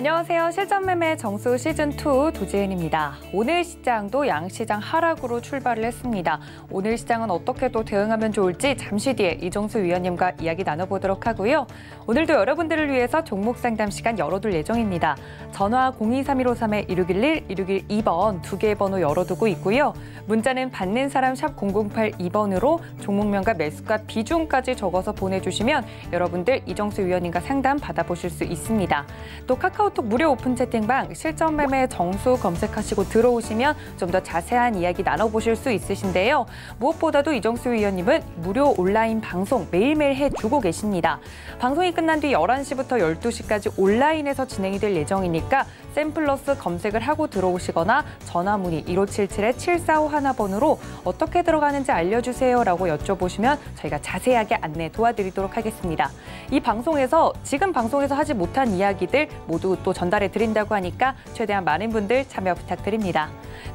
안녕하세요. 실전매매 정수 시즌2 도지은입니다. 오늘 시장도 양시장 하락으로 출발을 했습니다. 오늘 시장은 어떻게 또 대응하면 좋을지 잠시 뒤에 이정수 위원님과 이야기 나눠보도록 하고요. 오늘도 여러분들을 위해서 종목 상담 시간 열어둘 예정입니다. 전화 02315-3-1611, 1612번 두 개의 번호 열어두고 있고요. 문자는 받는 사람 샵 0082번으로 종목명과 매수가 비중까지 적어서 보내주시면 여러분들 이정수 위원님과 상담 받아보실 수 있습니다. 또 카카오 카카오톡 무료 오픈 채팅방 실전 매매 정수 검색하시고 들어오시면 좀 더 자세한 이야기 나눠보실 수 있으신데요. 무엇보다도 이정수 위원님은 무료 온라인 방송 매일매일 해주고 계십니다. 방송이 끝난 뒤 열한 시부터 열두 시까지 온라인에서 진행이 될 예정이니까 샘플러스 검색을 하고 들어오시거나 전화 문의 1577-7451번으로 어떻게 들어가는지 알려주세요라고 여쭤보시면 저희가 자세하게 안내 도와드리도록 하겠습니다. 이 방송에서 지금 방송에서 하지 못한 이야기들 모두 또 전달해 드린다고 하니까 최대한 많은 분들 참여 부탁드립니다.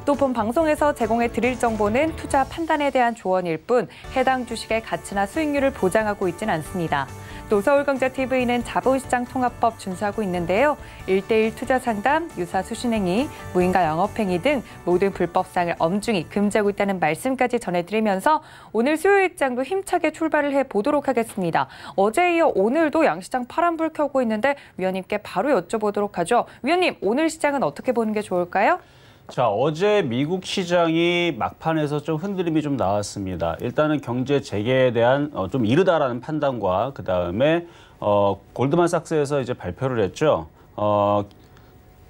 또 본 방송에서 제공해 드릴 정보는 투자 판단에 대한 조언일 뿐 해당 주식의 가치나 수익률을 보장하고 있지는 않습니다. 노 서울경제TV는 자본시장 통합법 준수하고 있는데요. 1대1 투자 상담, 유사 수신행위, 무인가 영업행위 등 모든 불법상을 엄중히 금지하고 있다는 말씀까지 전해드리면서 오늘 수요일장도 힘차게 출발을 해보도록 하겠습니다. 어제에 이어 오늘도 양시장 파란불 켜고 있는데 위원님께 바로 여쭤보도록 하죠. 위원님, 오늘 시장은 어떻게 보는 게 좋을까요? 자, 어제 미국 시장이 막판에서 좀 흔들림이 좀 나왔습니다. 일단은 경제 재개에 대한 어, 좀 이르다라는 판단과 그 다음에 어, 골드만삭스에서 이제 발표를 했죠. 어,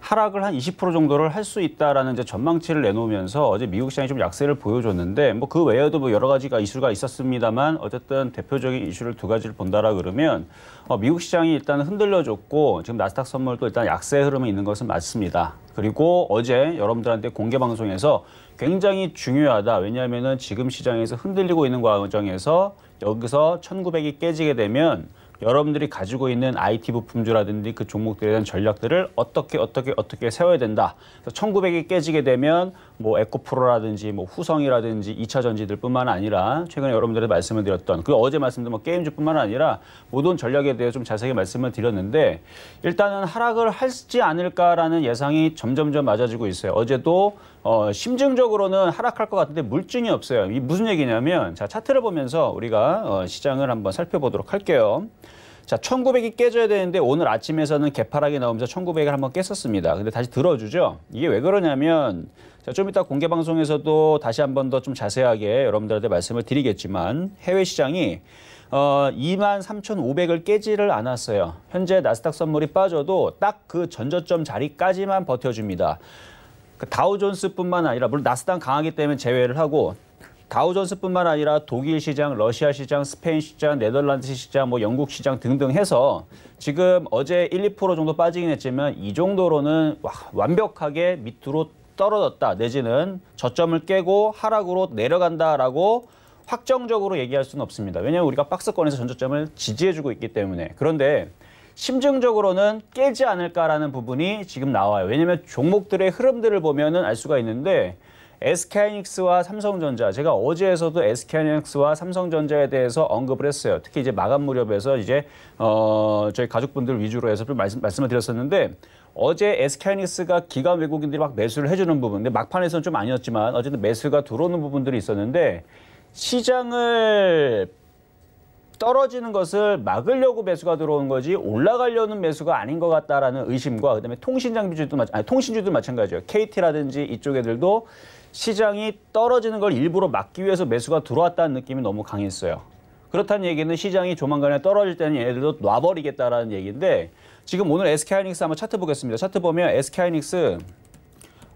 하락을 한 20% 정도를 할 수 있다라는 이제 전망치를 내놓으면서 어제 미국 시장이 좀 약세를 보여줬는데 뭐 그 외에도 뭐 여러 가지가 이슈가 있었습니다만 어쨌든 대표적인 이슈를 두 가지를 본다라 그러면 어, 미국 시장이 일단 흔들려졌고 지금 나스닥 선물도 일단 약세 흐름이 있는 것은 맞습니다. 그리고 어제 여러분들한테 공개 방송에서 굉장히 중요하다. 왜냐하면 지금 시장에서 흔들리고 있는 과정에서 여기서 1900이 깨지게 되면 여러분들이 가지고 있는 IT 부품주라든지 그 종목들에 대한 전략들을 어떻게 어떻게 어떻게 세워야 된다. 그래서 1900이 깨지게 되면 뭐 에코프로라든지 뭐 후성이라든지 이차 전지들뿐만 아니라 최근에 여러분들이 말씀을 드렸던 그 어제 말씀드린 뭐 게임즈뿐만 아니라 모든 전략에 대해 좀자세하게 말씀을 드렸는데 일단은 하락을 할지 않을까라는 예상이 점점점 맞아지고 있어요. 어제도 어 심증적으로는 하락할 것 같은데 물증이 없어요. 이 무슨 얘기냐면 자 차트를 보면서 우리가 어 시장을 한번 살펴보도록 할게요. 자, 1900이 깨져야 되는데 오늘 아침에서는 개파락이 나오면서 1900을 한번 깼었습니다. 근데 다시 들어주죠. 이게 왜 그러냐면 자, 좀 이따 공개 방송에서도 다시 한번 더 좀 자세하게 여러분들한테 말씀을 드리겠지만 해외 시장이 어, 23,500을 깨지를 않았어요. 현재 나스닥 선물이 빠져도 딱 그 전저점 자리까지만 버텨줍니다. 그 다우존스뿐만 아니라 물론 나스닥 강하기 때문에 제외를 하고 다우전스뿐만 아니라 독일 시장, 러시아 시장, 스페인 시장, 네덜란드 시장, 뭐 영국 시장 등등 해서 지금 어제 1, 2% 정도 빠지긴 했지만 이 정도로는 와, 완벽하게 밑으로 떨어졌다 내지는 저점을 깨고 하락으로 내려간다라고 확정적으로 얘기할 수는 없습니다. 왜냐하면 우리가 박스권에서 전저점을 지지해주고 있기 때문에 그런데 심증적으로는 깨지 않을까라는 부분이 지금 나와요. 왜냐하면 종목들의 흐름들을 보면알 수가 있는데 SK하이닉스와 삼성전자 제가 어제에서도 SK하이닉스와 삼성전자에 대해서 언급을 했어요. 특히 이제 마감 무렵에서 이제 어 저희 가족분들 위주로 해서 좀 말씀 말씀을 드렸었는데 어제 SK하이닉스가 기관 외국인들이 막 매수를 해주는 부분, 근데 막판에서는 좀 아니었지만 어쨌든 매수가 들어오는 부분들이 있었는데 시장을 떨어지는 것을 막으려고 매수가 들어온 거지 올라가려는 매수가 아닌 것 같다라는 의심과 그다음에 통신 장비주도 마찬 도 마찬가지예요. KT라든지 이쪽 애들도 시장이 떨어지는 걸 일부러 막기 위해서 매수가 들어왔다는 느낌이 너무 강했어요. 그렇다는 얘기는 시장이 조만간에 떨어질 때는 얘네들도 놔버리겠다라는 얘기인데 지금 오늘 SK하이닉스 한번 차트 보겠습니다. 차트 보면 SK하이닉스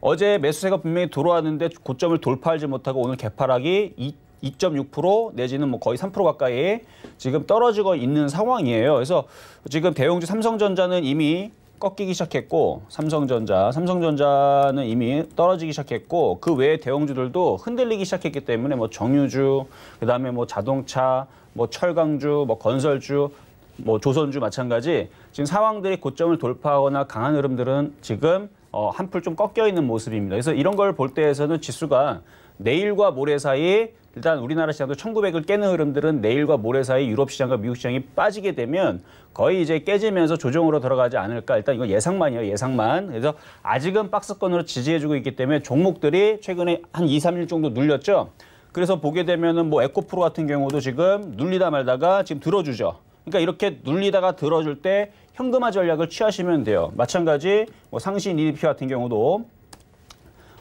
어제 매수세가 분명히 들어왔는데 고점을 돌파하지 못하고 오늘 개파락이 2.6% 내지는 뭐 거의 3% 가까이 지금 떨어지고 있는 상황이에요. 그래서 지금 대용주 삼성전자는 이미 꺾이기 시작했고 삼성전자, 삼성전자는 이미 떨어지기 시작했고 그외에 대형주들도 흔들리기 시작했기 때문에 뭐 정유주, 그다음에 뭐 자동차, 뭐 철강주, 뭐 건설주, 뭐 조선주 마찬가지 지금 상황들이 고점을 돌파하거나 강한 흐름들은 지금 어, 한풀 좀 꺾여 있는 모습입니다. 그래서 이런 걸 볼 때에서는 지수가 내일과 모레 사이 일단 우리나라 시장도 1900을 깨는 흐름들은 내일과 모레 사이 유럽 시장과 미국 시장이 빠지게 되면 거의 이제 깨지면서 조정으로 들어가지 않을까. 일단 이건 예상만이에요. 예상만. 그래서 아직은 박스권으로 지지해주고 있기 때문에 종목들이 최근에 한 2, 3일 정도 눌렸죠. 그래서 보게 되면은 뭐 에코프로 같은 경우도 지금 눌리다 말다가 지금 들어주죠. 그러니까 이렇게 눌리다가 들어줄 때 현금화 전략을 취하시면 돼요. 마찬가지 뭐 상신 EDP 같은 경우도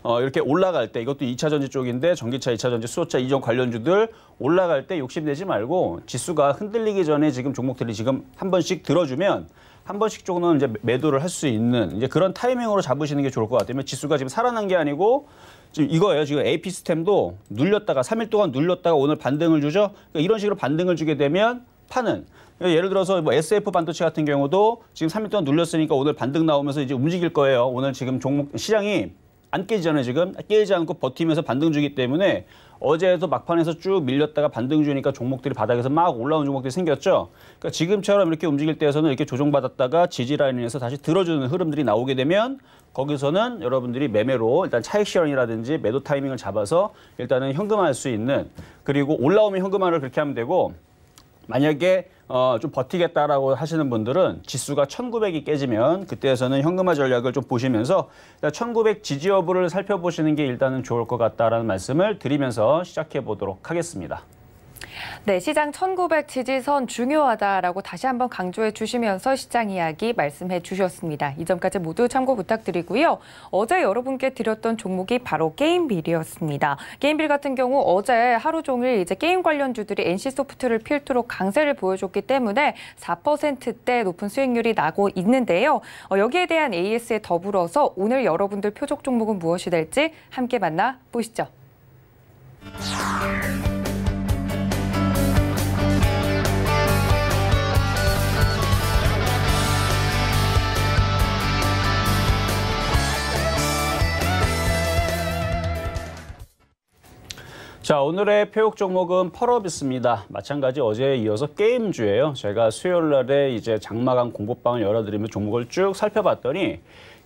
어, 이렇게 올라갈 때 이것도 2차 전지 쪽인데 전기차, 2차 전지, 수소차 이전 관련주들 올라갈 때 욕심내지 말고 지수가 흔들리기 전에 지금 종목들이 지금 한 번씩 들어주면 한 번씩 조금은 이제 매도를 할 수 있는 이제 그런 타이밍으로 잡으시는 게 좋을 것 같아요. 지수가 지금 살아난 게 아니고 지금 이거예요. 지금 AP 시스템도 눌렸다가 3일 동안 눌렀다가 오늘 반등을 주죠. 그러니까 이런 식으로 반등을 주게 되면 파는 그러니까 예를 들어서 뭐 SF 반도체 같은 경우도 지금 3일 동안 눌렸으니까 오늘 반등 나오면서 이제 움직일 거예요. 오늘 지금 종목 시장이 안 깨지잖아요 지금 깨지 않고 버티면서 반등 주기 때문에 어제도 에 막판에서 쭉 밀렸다가 반등 주니까 종목들이 바닥에서 막 올라온 종목들이 생겼죠. 그러니까 지금처럼 이렇게 움직일 때에서는 이렇게 조정받았다가 지지 라인에서 다시 들어주는 흐름들이 나오게 되면 거기서는 여러분들이 매매로 일단 차익 시현이라든지 매도 타이밍을 잡아서 일단은 현금화할 수 있는 그리고 올라오면 현금화를 그렇게 하면 되고 만약에 어, 좀 버티겠다라고 하시는 분들은 지수가 1900이 깨지면 그때에서는 현금화 전략을 좀 보시면서 1900 지지 여부를 살펴보시는 게 일단은 좋을 것 같다라는 말씀을 드리면서 시작해 보도록 하겠습니다. 네, 시장 1900 지지선 중요하다라고 다시 한번 강조해 주시면서 시장 이야기 말씀해 주셨습니다. 이 점까지 모두 참고 부탁드리고요. 어제 여러분께 드렸던 종목이 바로 게임빌이었습니다. 게임빌 같은 경우 어제 하루 종일 이제 게임 관련주들이 NC소프트를 필두로 강세를 보여줬기 때문에 4%대 높은 수익률이 나고 있는데요. 어, 여기에 대한 AS에 더불어서 오늘 여러분들 표적 종목은 무엇이 될지 함께 만나 보시죠. 자 오늘의 표육 종목은 펄업비스입니다 마찬가지 어제에 이어서 게임주예요. 제가 수요일 날에 이제 장마감 공부방을 열어드리면 종목을 쭉 살펴봤더니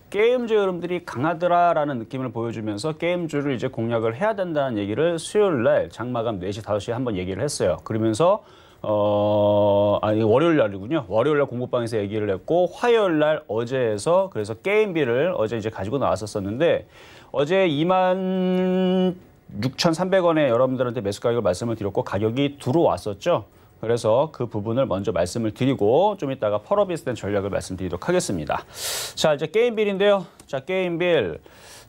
게임주 여러분들이 강하더라라는 느낌을 보여주면서 게임주를 이제 공략을 해야 된다는 얘기를 수요일 날 장마감 4시, 5시에 한번 얘기를 했어요. 그러면서 어, 아니, 월요일 날이군요. 월요일 날 공부방에서 얘기를 했고, 화요일 날 어제에서 그래서 게임비를 어제 이제 가지고 나왔었었는데, 어제 2만 6,300원에 여러분들한테 매수 가격을 말씀을 드렸고 가격이 들어왔었죠. 그래서 그 부분을 먼저 말씀을 드리고 좀 이따가 펄업비슷한 전략을 말씀드리도록 하겠습니다. 자 이제 게임빌인데요. 자 게임빌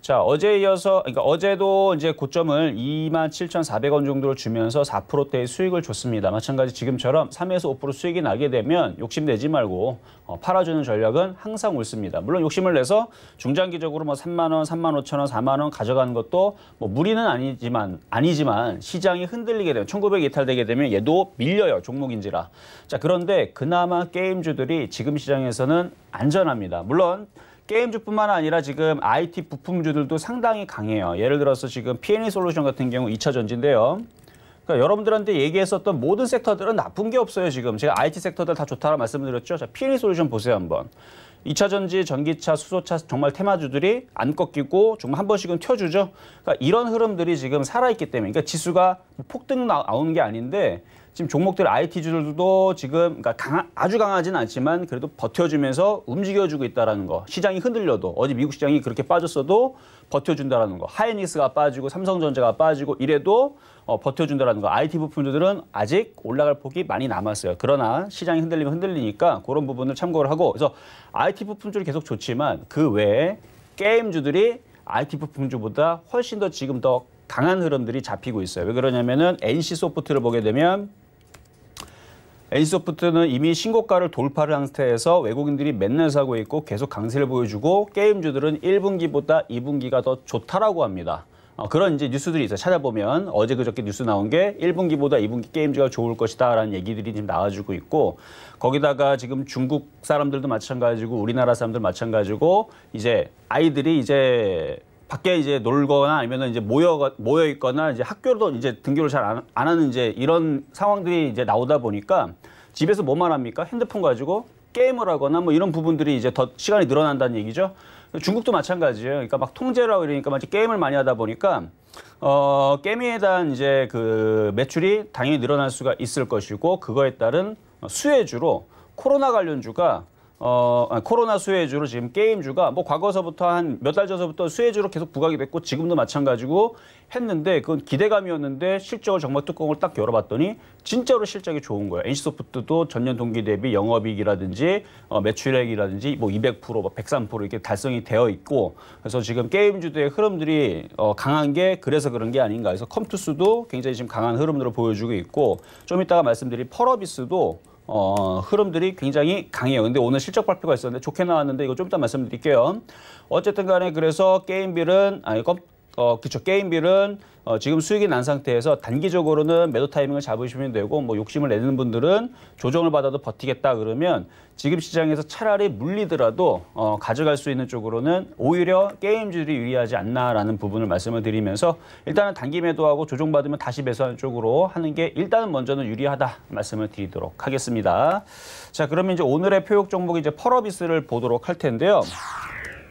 자, 어제에 이어서, 그러니까 어제도 이제 고점을 27,400원 정도를 주면서 4%대의 수익을 줬습니다. 마찬가지 지금처럼 3에서 5% 수익이 나게 되면 욕심내지 말고 어, 팔아주는 전략은 항상 옳습니다. 물론 욕심을 내서 중장기적으로 뭐 3만원, 3만 5천원, 4만원 가져가는 것도 뭐 무리는 아니지만, 아니지만 시장이 흔들리게 되면, 1900 이탈되게 되면 얘도 밀려요. 종목인지라. 자, 그런데 그나마 게임주들이 지금 시장에서는 안전합니다. 물론, 게임주뿐만 아니라 지금 IT 부품주들도 상당히 강해요. 예를 들어서 지금 P&E 솔루션 같은 경우 2차 전지인데요. 그러니까 여러분들한테 얘기했었던 모든 섹터들은 나쁜 게 없어요, 지금. 제가 IT 섹터들 다 좋다고 라 말씀드렸죠. 자, P&E 솔루션 보세요, 한번. 2차 전지, 전기차, 수소차 정말 테마주들이 안 꺾이고 정말 한 번씩은 튀어주죠. 그러니까 이런 흐름들이 지금 살아있기 때문에 그러니까 지수가 폭등 나오는 게 아닌데 지금 종목들 IT주들도 지금 그러니까 강하, 아주 강하진 않지만 그래도 버텨주면서 움직여주고 있다라는 거. 시장이 흔들려도 어제 미국 시장이 그렇게 빠졌어도 버텨준다라는 거. 하이닉스가 빠지고 삼성전자가 빠지고 이래도 어, 버텨준다라는 거. IT 부품들은 주 아직 올라갈 폭이 많이 남았어요. 그러나 시장이 흔들리면 흔들리니까 그런 부분을 참고를 하고 그래서 IT 부품주는 계속 좋지만 그 외에 게임주들이 IT 부품주보다 훨씬 더 지금 더 강한 흐름들이 잡히고 있어요. 왜 그러냐면은 NC 소프트를 보게 되면 NC소프트는 이미 신고가를 돌파를 한 상태에서 외국인들이 맨날 사고 있고 계속 강세를 보여주고 게임주들은 1분기보다 2분기가 더 좋다라고 합니다. 어, 그런 이제 뉴스들이 있어 찾아보면 어제 그저께 뉴스 나온 게 1분기보다 2분기 게임즈가 좋을 것이다라는 얘기들이 지금 나와주고 있고 거기다가 지금 중국 사람들도 마찬가지고 우리나라 사람들 마찬가지고 이제 아이들이 이제 밖에 이제 놀거나 아니면 은 이제 모여 모여 있거나 이제 학교도 이제 등교를 잘 안 안 하는 이제 이런 상황들이 이제 나오다 보니까 집에서 뭐만 합니까? 핸드폰 가지고 게임을 하거나 뭐 이런 부분들이 이제 더 시간이 늘어난다는 얘기죠. 중국도 마찬가지예요. 그러니까 막 통제를 하고 이러니까 막 게임을 많이 하다 보니까 어, 게임에 대한 이제 그 매출이 당연히 늘어날 수가 있을 것이고 그거에 따른 수혜주로 코로나 관련주가 어, 아, 코로나 수혜주로 지금 게임주가 뭐 과거서부터 한 몇 달 전서부터 수혜주로 계속 부각이 됐고 지금도 마찬가지고 했는데 그건 기대감이었는데 실적을 정말 뚜껑을 딱 열어봤더니 진짜로 실적이 좋은 거예요. NC소프트도 전년 동기 대비 영업이익이라든지 어, 매출액이라든지 뭐200% 103% 뭐 이렇게 달성이 되어 있고 그래서 지금 게임주들의 흐름들이 어, 강한 게 그래서 그런 게 아닌가 해서 컴투스도 굉장히 지금 강한 흐름으로 보여주고 있고 좀 이따가 말씀드린 펄어비스도 어, 흐름들이 굉장히 강해요. 근데 오늘 실적 발표가 있었는데 좋게 나왔는데 이거 좀 이따 말씀드릴게요. 어쨌든 간에 그래서 게임빌은 아니 껍 어, 그쵸 게임빌은 어, 지금 수익이 난 상태에서 단기적으로는 매도 타이밍을 잡으시면 되고 뭐 욕심을 내는 분들은 조정을 받아도 버티겠다 그러면 지금 시장에서 차라리 물리더라도 어, 가져갈 수 있는 쪽으로는 오히려 게임주들이 유리하지 않나라는 부분을 말씀을 드리면서 일단은 단기 매도하고 조정받으면 다시 매수하는 쪽으로 하는 게 일단은 먼저는 유리하다 말씀을 드리도록 하겠습니다. 자 그러면 이제 오늘의 표육 종목이 이제 펄어비스를 보도록 할 텐데요.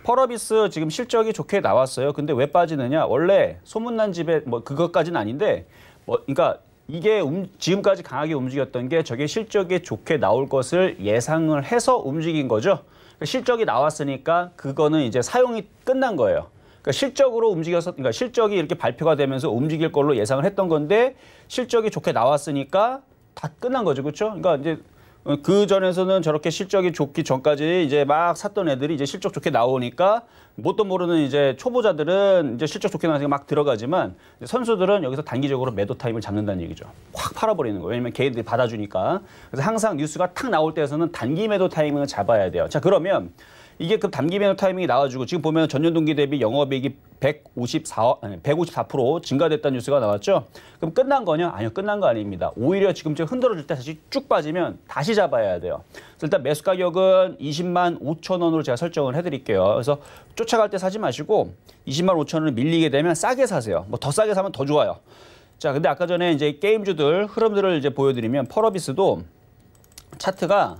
펄어비스 지금 실적이 좋게 나왔어요. 근데 왜 빠지느냐? 원래 소문난 집에 뭐 그것까지는 아닌데 뭐 그러니까 이게 음, 지금까지 강하게 움직였던 게 저게 실적이 좋게 나올 것을 예상을 해서 움직인 거죠. 그러니까 실적이 나왔으니까 그거는 이제 사용이 끝난 거예요. 그러니까 실적으로 움직여서 그러니까 실적이 이렇게 발표가 되면서 움직일 걸로 예상을 했던 건데 실적이 좋게 나왔으니까 다 끝난 거죠. 그렇죠? 그러니까 이제 그 전에서는 저렇게 실적이 좋기 전까지 이제 막 샀던 애들이 이제 실적 좋게 나오니까 뭣도 모르는 이제 초보자들은 이제 실적 좋게 나오니까 막 들어가지만 선수들은 여기서 단기적으로 매도 타임을 잡는다는 얘기죠. 확 팔아버리는 거예요. 왜냐면 개인들이 받아주니까. 그래서 항상 뉴스가 탁 나올 때에서는 단기 매도 타임을 잡아야 돼요. 자, 그러면 이게 그 단기 매너 타이밍이 나와주고 지금 보면 전년 동기 대비 영업이익이 154, 아니, 154% 증가됐다는 뉴스가 나왔죠. 그럼 끝난 거냐? 아니요, 끝난 거 아닙니다. 오히려 지금쯤 흔들어줄 때 다시 쭉 빠지면 다시 잡아야 돼요. 일단 매수 가격은 20만 5천 원으로 제가 설정을 해드릴게요. 그래서 쫓아갈 때 사지 마시고 20만 5천 원을 밀리게 되면 싸게 사세요. 뭐 더 싸게 사면 더 좋아요. 자, 근데 아까 전에 이제 게임주들 흐름들을 이제 보여드리면 펄어비스도 차트가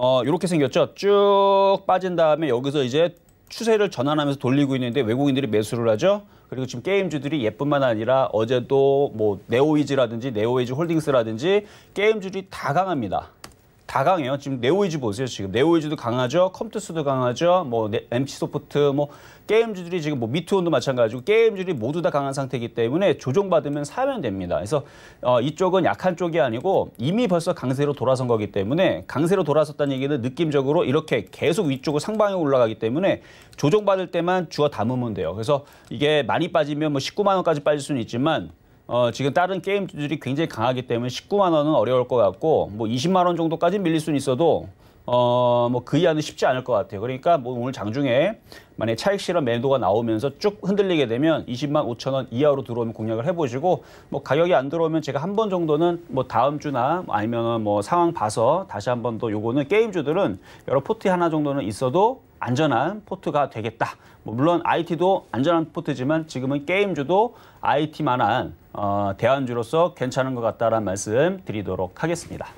어, 이렇게 생겼죠. 쭉 빠진 다음에 여기서 이제 추세를 전환하면서 돌리고 있는데 외국인들이 매수를 하죠. 그리고 지금 게임주들이 예뿐만 아니라 어제도 뭐네오이즈라든지네오이즈 홀딩스라든지 게임주들이 다 강합니다. 다 강해요. 지금 네오이즈 보세요. 지금 네오이즈도 강하죠. 컴퓨터스도 강하죠. 뭐 MC 네, 소프트 뭐 게임주들이 지금 뭐 미투온도 마찬가지고 게임주들이 모두 다 강한 상태이기 때문에 조정받으면 사면 됩니다. 그래서 어, 이쪽은 약한 쪽이 아니고 이미 벌써 강세로 돌아선 거기 때문에 강세로 돌아섰다는 얘기는 느낌적으로 이렇게 계속 위쪽으로 상방에 올라가기 때문에 조정받을 때만 주워 담으면 돼요. 그래서 이게 많이 빠지면 뭐 19만 원까지 빠질 수는 있지만 어, 지금 다른 게임주들이 굉장히 강하기 때문에 19만 원은 어려울 것 같고 뭐 20만 원 정도까지 밀릴 수는 있어도 어, 뭐 그 이하는 쉽지 않을 것 같아요. 그러니까 뭐 오늘 장중에 만약에 차익 실현 매도가 나오면서 쭉 흔들리게 되면 20만 5천 원 이하로 들어오면 공략을 해보시고 뭐 가격이 안 들어오면 제가 한 번 정도는 뭐 다음 주나 뭐 아니면 뭐 상황 봐서 다시 한 번더 요거는 게임주들은 여러 포트 하나 정도는 있어도 안전한 포트가 되겠다. 뭐 물론 IT도 안전한 포트지만 지금은 게임주도 IT만한 어, 대안주로서 괜찮은 것 같다라는 말씀 드리도록 하겠습니다.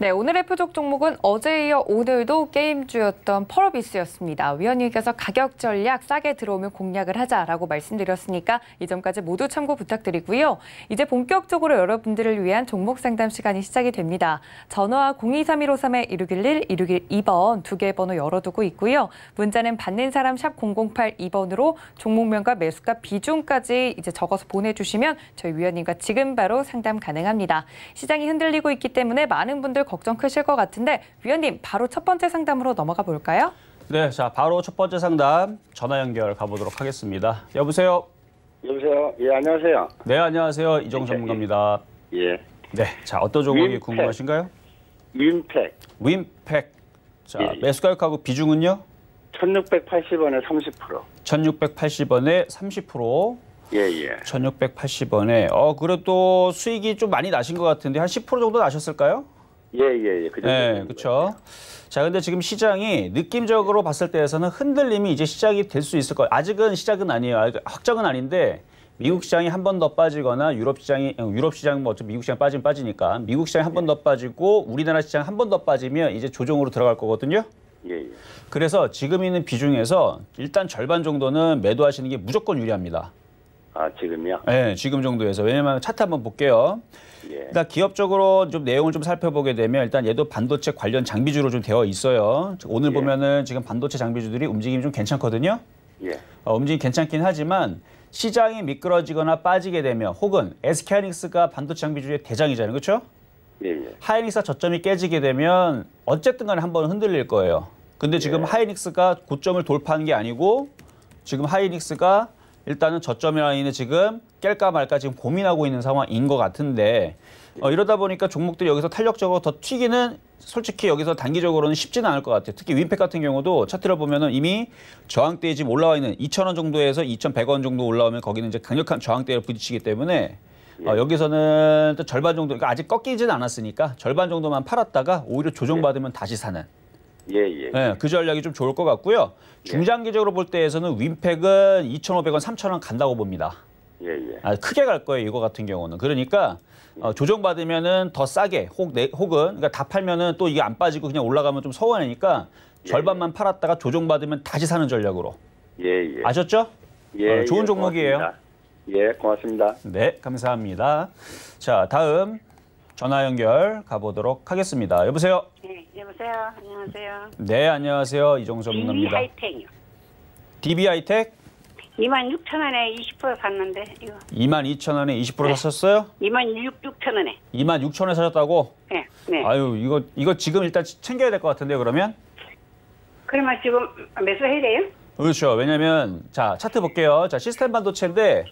네, 오늘의 표적 종목은 어제 에 이어 오늘도 게임주였던 펄어비스였습니다. 위원님께서 가격 전략 싸게 들어오면 공략을 하자라고 말씀드렸으니까 이 점까지 모두 참고 부탁드리고요. 이제 본격적으로 여러분들을 위한 종목 상담 시간이 시작이 됩니다. 전화 023153-1611-1612번 두개 번호 열어두고 있고요. 문자는 받는 사람 샵 0082번으로 종목명과 매수가 비중까지 이제 적어서 보내주시면 저희 위원님과 지금 바로 상담 가능합니다. 시장이 흔들리고 있기 때문에 많은 분들 걱정 크실 것 같은데 위원님 바로 첫 번째 상담으로 넘어가 볼까요? 네, 자 바로 첫 번째 상담 전화 연결 가보도록 하겠습니다. 여보세요. 여보세요. 예, 안녕하세요. 네, 안녕하세요. 이정 전문가입니다. 예, 예. 예. 네, 자 어떤 종목이 윈팩. 궁금하신가요? 윈팩. 윈팩. 자 예. 예. 매수 가격하고 비중은요? 1,680원에 30%. 1,680원에 30%. 예예. 1,680원에 어 그래도 수익이 좀 많이 나신 것 같은데 한 10% 정도 나셨을까요? 예, 예, 예. 그 예, 그렇죠. 자, 근데 지금 시장이 느낌적으로 봤을 때에서는 흔들림이 이제 시작이 될 수 있을 거예요. 아직은 시작은 아니에요. 확정은 아닌데 미국 시장이 한 번 더 빠지거나 유럽 시장이 어, 유럽 시장 뭐 어차피 미국 시장 빠지면 빠지니까 미국 시장이 한 번 더 빠지고 우리나라 시장 한 번 더 빠지면 이제 조정으로 들어갈 거거든요. 예, 예. 그래서 지금 있는 비중에서 일단 절반 정도는 매도하시는 게 무조건 유리합니다. 아, 지금요? 네, 지금 정도에서. 왜냐면 차트 한번 볼게요. 예. 그러니까 기업적으로 좀 내용을 좀 살펴보게 되면 일단 얘도 반도체 관련 장비주로 좀 되어 있어요. 오늘 예. 보면은 지금 반도체 장비주들이 움직임이 좀 괜찮거든요. 예. 어, 움직임 괜찮긴 하지만 시장이 미끄러지거나 빠지게 되면 혹은 SK 하이닉스가 반도체 장비주의 대장이잖아요. 그렇죠? 예, 예. 하이닉스가 저점이 깨지게 되면 어쨌든 간에 한번 흔들릴 거예요. 근데 지금 예. 하이닉스가 고점을 돌파한 게 아니고 지금 하이닉스가 일단은 저점이 라인을 지금 깰까 말까 지금 고민하고 있는 상황인 것 같은데 어, 이러다 보니까 종목들이 여기서 탄력적으로 더 튀기는 솔직히 여기서 단기적으로는 쉽지는 않을 것 같아요. 특히 윈팩 같은 경우도 차트를 보면은 이미 저항대에 지금 올라와 있는 2,000원 정도에서 2,100원 정도 올라오면 거기는 이제 강력한 저항대를 부딪히기 때문에 어, 예. 여기서는 또 절반 정도, 그러니까 아직 꺾이진 않았으니까 절반 정도만 팔았다가 오히려 조정받으면 다시 사는 예, 예. 예, 그 전략이 좀 좋을 것 같고요. 예. 중장기적으로 볼 때에서는 윈팩은 2,500원, 3,000원 간다고 봅니다. 예, 예. 아, 크게 갈 거예요, 이거 같은 경우는. 그러니까 어, 예. 조정받으면은 더 싸게 혹 내, 혹은 그러니까 다 팔면은 또 이게 안 빠지고 그냥 올라가면 좀 서운하니까 예, 절반만 팔았다가 조정받으면 다시 사는 전략으로. 예, 예. 아셨죠? 예. 어, 좋은 종목이에요. 예, 고맙습니다. 네, 감사합니다. 자, 다음 전화 연결 가보도록 하겠습니다. 여보세요? 예. 여보세요. 안녕하세요. 네, 안녕하세요. 이종섭 문입니다. 하이텍이요. DB 하이텍? 2만 6천 원에 20% 샀는데 이거. 2만 2천 원에 20% 네. 샀었어요? 2만 6, 6천 원에. 2만 6천 원에 사셨다고? 네. 네. 아유 이거 이거 지금 일단 챙겨야 될 것 같은데 그러면? 그러면 지금 매수해야 돼요? 그렇죠. 왜냐면, 하 자, 차트 볼게요. 자, 시스템 반도체인데,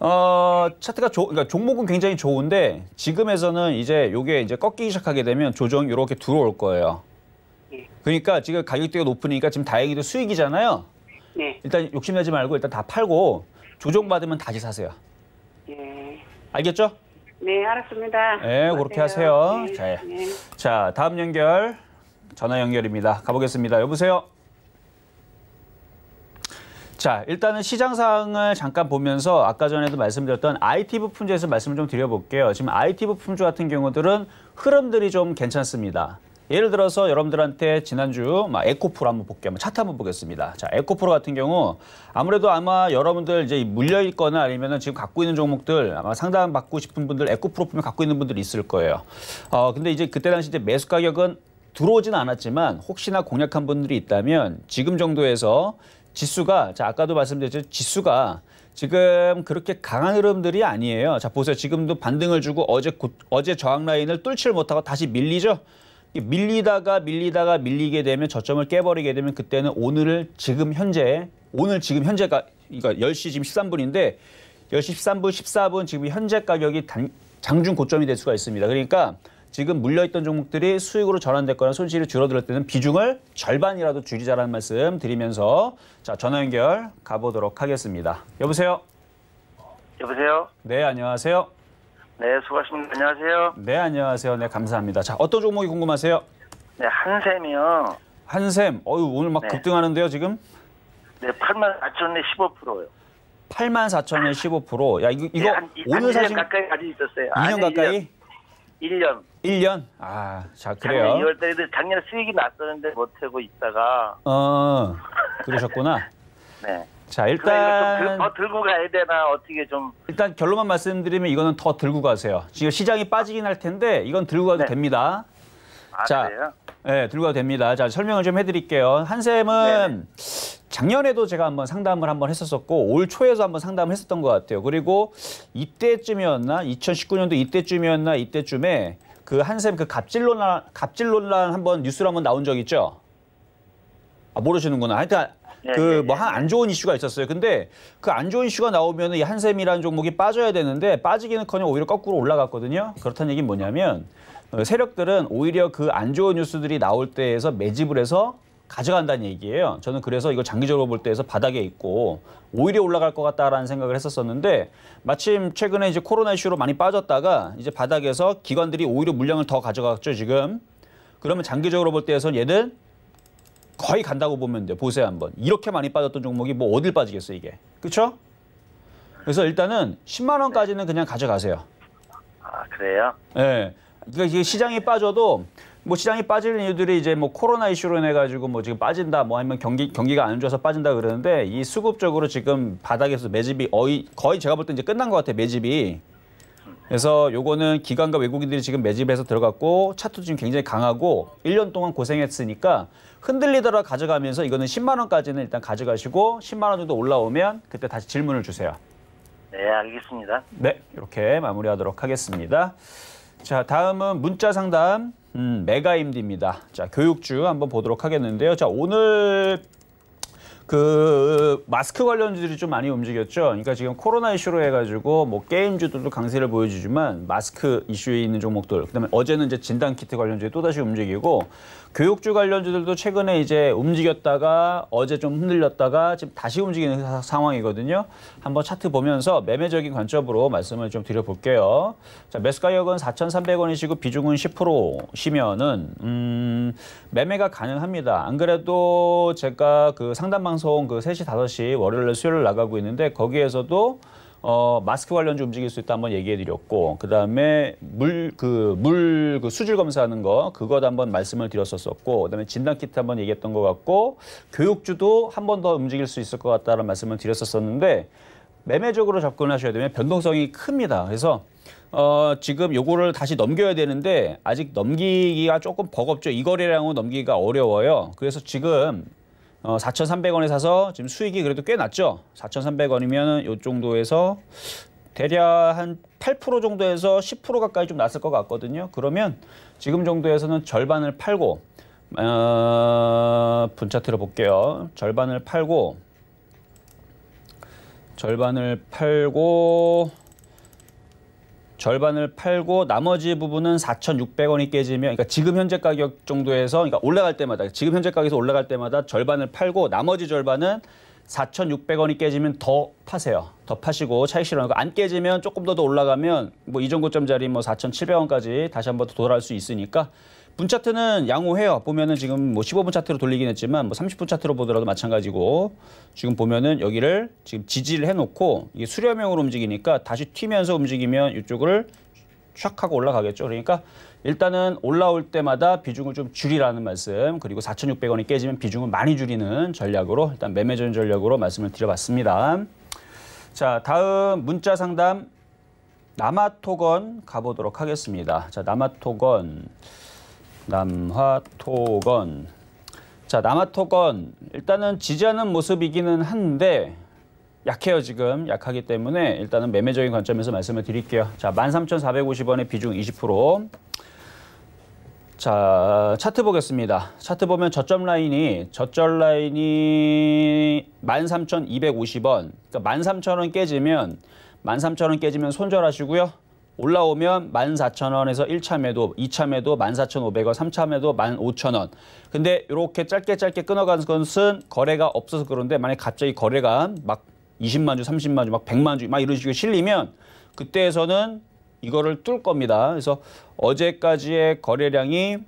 어, 차트가 조, 그러니까 종목은 굉장히 좋은데, 지금에서는 이제 요게 이제 꺾이기 시작하게 되면 조정이 이렇게 들어올 거예요. 네. 그러니까 지금 가격대가 높으니까 지금 다행히도 수익이잖아요. 네. 일단 욕심내지 말고 일단 다 팔고 조정받으면 다시 사세요. 네. 알겠죠? 네, 알았습니다. 네, 그렇게 하세요. 네. 자, 예. 네. 자, 다음 연결 전화 연결입니다. 가보겠습니다. 여보세요? 자, 일단은 시장 상황을 잠깐 보면서 아까 전에도 말씀드렸던 IT 부품주에서 말씀을 좀 드려볼게요. 지금 IT 부품주 같은 경우들은 흐름들이 좀 괜찮습니다. 예를 들어서 여러분들한테 지난주 막 에코프로 한번 볼게요. 한번 차트 한번 보겠습니다. 자, 에코프로 같은 경우 아무래도 아마 여러분들 이제 물려 있거나 아니면 지금 갖고 있는 종목들 아마 상담 받고 싶은 분들 에코프로 품에 갖고 있는 분들이 있을 거예요. 어, 근데 이제 그때 당시 이제 매수 가격은 들어오진 않았지만 혹시나 공략한 분들이 있다면 지금 정도에서 지수가 자 아까도 말씀드렸죠 지수가 지금 그렇게 강한 흐름들이 아니에요. 자 보세요 지금도 반등을 주고 어제 어제 저항 라인을 뚫질 못하고 다시 밀리죠. 밀리다가 밀리다가 밀리게 되면 저점을 깨버리게 되면 그때는 오늘을 지금 현재 오늘 지금 현재가 그러 10시 지금 13분인데 10시 13분 14분 지금 현재 가격이 단, 장중 고점이 될 수가 있습니다. 그러니까 지금 물려있던 종목들이 수익으로 전환됐거나 손실이 줄어들었다는 비중을 절반이라도 줄이자라는 말씀 드리면서 자 전화 연결 가보도록 하겠습니다. 여보세요. 여보세요. 네 안녕하세요. 네 수고하십니다. 안녕하세요. 네 안녕하세요. 네 감사합니다. 자 어떤 종목이 궁금하세요? 네 한샘이요. 한샘. 어유 오늘 막 네. 급등하는데요 지금? 네 8만 4천에 15%요. 8만 4천에 15%. 야 이거 네, 이거 네, 한, 오늘 사실 가까이 가지고 있었어요. 2년 아, 아니, 가까이? 1년. 1년. 1년? 아, 자, 그래요. 작년 2월 달에 작년 수익이 났었는데 못하고 있다가. 어, 그러셨구나. 네. 자, 일단. 그러니까 그, 더 들고 가야 되나, 어떻게 좀. 일단 결론만 말씀드리면 이거는 더 들고 가세요. 지금 시장이 빠지긴 할 텐데, 이건 들고 가도 네. 됩니다. 아, 자, 그래요? 네, 들고 가도 됩니다. 자, 설명을 좀 해드릴게요. 한샘은 네. 네. 작년에도 제가 한번 상담을 한번 했었었고 올 초에서 한번 상담을 했었던 것 같아요. 그리고 이때쯤이었나 2019년도 이때쯤이었나 이때쯤에 그 한샘 그 갑질 논란 갑질 논란 한번 뉴스로 한번 나온 적 있죠? 아 모르시는구나. 하여튼 네, 그뭐 한안 네, 네, 좋은 이슈가 있었어요. 근데 그 안 좋은 이슈가 나오면 은이 한샘이라는 종목이 빠져야 되는데 빠지기는커녕 오히려 거꾸로 올라갔거든요. 그렇다는 얘기는 뭐냐면 어, 세력들은 오히려 그 안 좋은 뉴스들이 나올 때에서 매집을 해서 가져간다는 얘기예요. 저는 그래서 이걸 장기적으로 볼 때에서 바닥에 있고 오히려 올라갈 것 같다라는 생각을 했었었는데 마침 최근에 이제 코로나 이슈로 많이 빠졌다가 이제 바닥에서 기관들이 오히려 물량을 더 가져갔죠 지금. 그러면 장기적으로 볼때에선 얘는 거의 간다고 보면 돼요. 보세요 한번. 이렇게 많이 빠졌던 종목이 뭐 어딜 빠지겠어 이게. 그렇죠? 그래서 일단은 10만 원까지는 그냥 가져가세요. 아 그래요? 네. 그러니까 이게 시장이 빠져도 뭐 시장이 빠질 이유들이 이제 뭐 코로나 이슈로 인해 가지고 뭐 지금 빠진다 뭐 아니면 경기 경기가 안 좋아서 빠진다 그러는데 이 수급적으로 지금 바닥에서 매집이 거의 거의 제가 볼 때 이제 끝난 것 같아요 매집이 그래서 요거는 기관과 외국인들이 지금 매집해서 들어갔고 차트 지금 굉장히 강하고 1년 동안 고생했으니까 흔들리더라 가져가면서 이거는 10만 원까지는 일단 가져가시고 10만 원 정도 올라오면 그때 다시 질문을 주세요. 네, 알겠습니다. 네, 이렇게 마무리하도록 하겠습니다. 자, 다음은 문자 상담 음, 메가임디입니다. 자, 교육주 한번 보도록 하겠는데요. 자, 오늘 그 마스크 관련주들이 좀 많이 움직였죠. 그러니까 지금 코로나 이슈로 해가지고 뭐 게임주들도 강세를 보여주지만 마스크 이슈에 있는 종목들, 그다음에 어제는 이제 진단 키트 관련주에 또 다시 움직이고 교육주 관련주들도 최근에 이제 움직였다가 어제 좀 흔들렸다가 지금 다시 움직이는 사, 상황이거든요. 한번 차트 보면서 매매적인 관점으로 말씀을 좀 드려볼게요. 자, 매수 가격은 4,300원이시고 비중은 10%시면은 음, 매매가 가능합니다. 안 그래도 제가 그 상담 방송 그 3시 5시 월요일 날 수요일 날 나가고 있는데 거기에서도 어, 마스크 관련주 움직일 수 있다 한번 얘기해 드렸고 그다음에 물 그 물그 그 수질 검사하는 거 그것 한번 말씀을 드렸었었고 그다음에 진단 키트 한번 얘기했던 것 같고 교육주도 한 번 더 움직일 수 있을 것 같다라는 말씀을 드렸었었는데 매매적으로 접근하셔야 되면 변동성이 큽니다. 그래서 어, 지금 요거를 다시 넘겨야 되는데 아직 넘기기가 조금 버겁죠. 이 거래량으로 넘기기가 어려워요. 그래서 지금 어, 4,300원에 사서 지금 수익이 그래도 꽤 낮죠. 4,300원이면 이 정도에서 대략 한 8% 정도에서 10% 가까이 좀 났을 것 같거든요. 그러면 지금 정도에서는 절반을 팔고 어, 분차트로 볼게요. 절반을 팔고 절반을 팔고 절반을 팔고 나머지 부분은 4,600원이 깨지면 그러니까 지금 현재 가격 정도에서 그러니까 올라갈 때마다 지금 현재 가격에서 올라갈 때마다 절반을 팔고 나머지 절반은 4,600원이 깨지면 더 파세요. 더 파시고 차익 실현하고 안 깨지면 조금 더더 올라가면 뭐 이전 고점 자리 뭐 4,700원까지 다시 한번 더 돌아갈 수 있으니까 분 차트는 양호해요. 보면은 지금 뭐 15분 차트로 돌리긴 했지만 뭐 30분 차트로 보더라도 마찬가지고 지금 보면은 여기를 지금 지지를 해놓고 이게 수렴형으로 움직이니까 다시 튀면서 움직이면 이쪽을 촥 하고 올라가겠죠. 그러니까 일단은 올라올 때마다 비중을 좀 줄이라는 말씀 그리고 4,600원이 깨지면 비중을 많이 줄이는 전략으로 일단 매매전 전략으로 말씀을 드려봤습니다. 자 다음 문자 상담 남아토건 가보도록 하겠습니다. 자 남아토건 남화토건자남화토건 일단은 지지하는 모습이기는 한데 약해요 지금 약하기 때문에 일단은 매매적인 관점에서 말씀을 드릴게요 자 13,450원의 비중 20% 자, 차트 보겠습니다. 차트 보면 저점 라인이, 저점 라인이 13,250원. 그러니까 13,000원 깨지면, 13,000원 깨지면 손절하시고요. 올라오면 14,000원에서 1차 매도, 2차 매도 14,500원, 3차 매도 15,000원. 근데 이렇게 짧게 짧게 끊어가는 것은 거래가 없어서 그런데 만약 갑자기 거래가 막 20만 주, 30만 주, 막 100만 주막 이런 식으로 실리면 그때에서는 이거를 뚫을 겁니다. 그래서 어제까지의 거래량이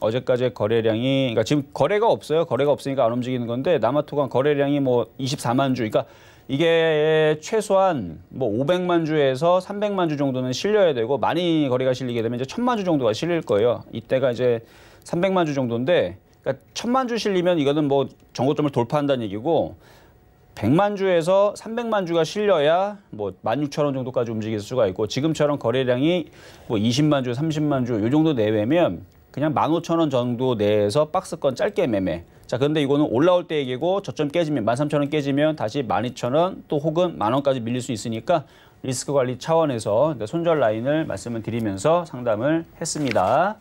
어제까지의 거래량이 그러니까 지금 거래가 없어요. 거래가 없으니까 안 움직이는 건데 남아토간 거래량이 뭐 24만 주. 그러니까 이게 최소한 뭐 500만 주에서 300만 주 정도는 실려야 되고 많이 거리가 실리게 되면 이제 1000만 주 정도가 실릴 거예요. 이때가 이제 300만 주 정도인데 그러니까 1000만 주 실리면 이거는 뭐 정고점을 돌파한다는 얘기고 100만 주에서 300만 주가 실려야 뭐 16,000원 정도까지 움직일 수가 있고 지금처럼 거래량이 뭐 20만 주, 30만 주 요 정도 내외면 그냥 15,000원 정도 내에서 박스권 짧게 매매 자, 그런데 이거는 올라올 때 얘기고 저점 깨지면 13,000원 깨지면 다시 12,000원 또 혹은 만 원까지 밀릴 수 있으니까 리스크 관리 차원에서 손절 라인을 말씀을 드리면서 상담을 했습니다.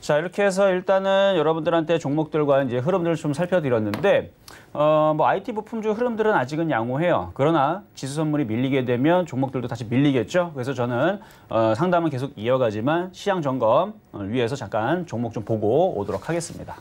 자 이렇게 해서 일단은 여러분들한테 종목들과 이제 흐름들을 좀 살펴드렸는데 어뭐 IT 부품주 흐름들은 아직은 양호해요. 그러나 지수 선물이 밀리게 되면 종목들도 다시 밀리겠죠. 그래서 저는 어, 상담은 계속 이어가지만 시향 점검을 위해서 잠깐 종목 좀 보고 오도록 하겠습니다.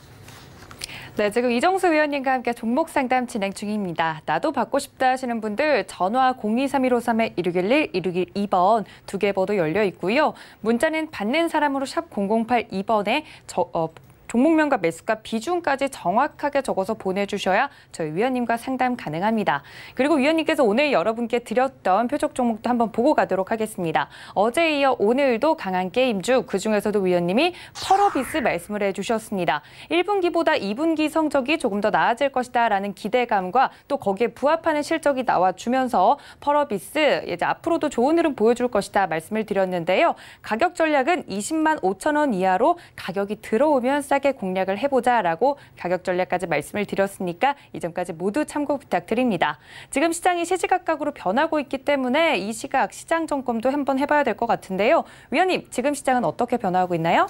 네, 지금 이정수 위원님과 함께 종목 상담 진행 중입니다. 나도 받고 싶다 하시는 분들 전화 023153-1611, 1612번 두개 번호 열려 있고요. 문자는 받는 사람으로 샵 0082번에 저, 어, 종목명과 매수가 비중까지 정확하게 적어서 보내주셔야 저희 위원님과 상담 가능합니다. 그리고 위원님께서 오늘 여러분께 드렸던 표적 종목도 한번 보고 가도록 하겠습니다. 어제 에 이어 오늘도 강한 게임주, 그중에서도 위원님이 펄어비스 말씀을 해주셨습니다. 1분기보다 2분기 성적이 조금 더 나아질 것이다 라는 기대감과 또 거기에 부합하는 실적이 나와주면서 펄어비스 이제 앞으로도 좋은 흐름 보여줄 것이다 말씀을 드렸는데요. 가격 전략은 20만 5천 원 이하로 가격이 들어오면 싸게 철게 공략을 해보자라고 가격 전략까지 말씀을 드렸으니까 이 점까지 모두 참고 부탁드립니다. 지금 시장이 시시각각으로 변하고 있기 때문에 이 시각 시장 점검도 한번 해봐야 될 것 같은데요. 위원님, 지금 시장은 어떻게 변화하고 있나요?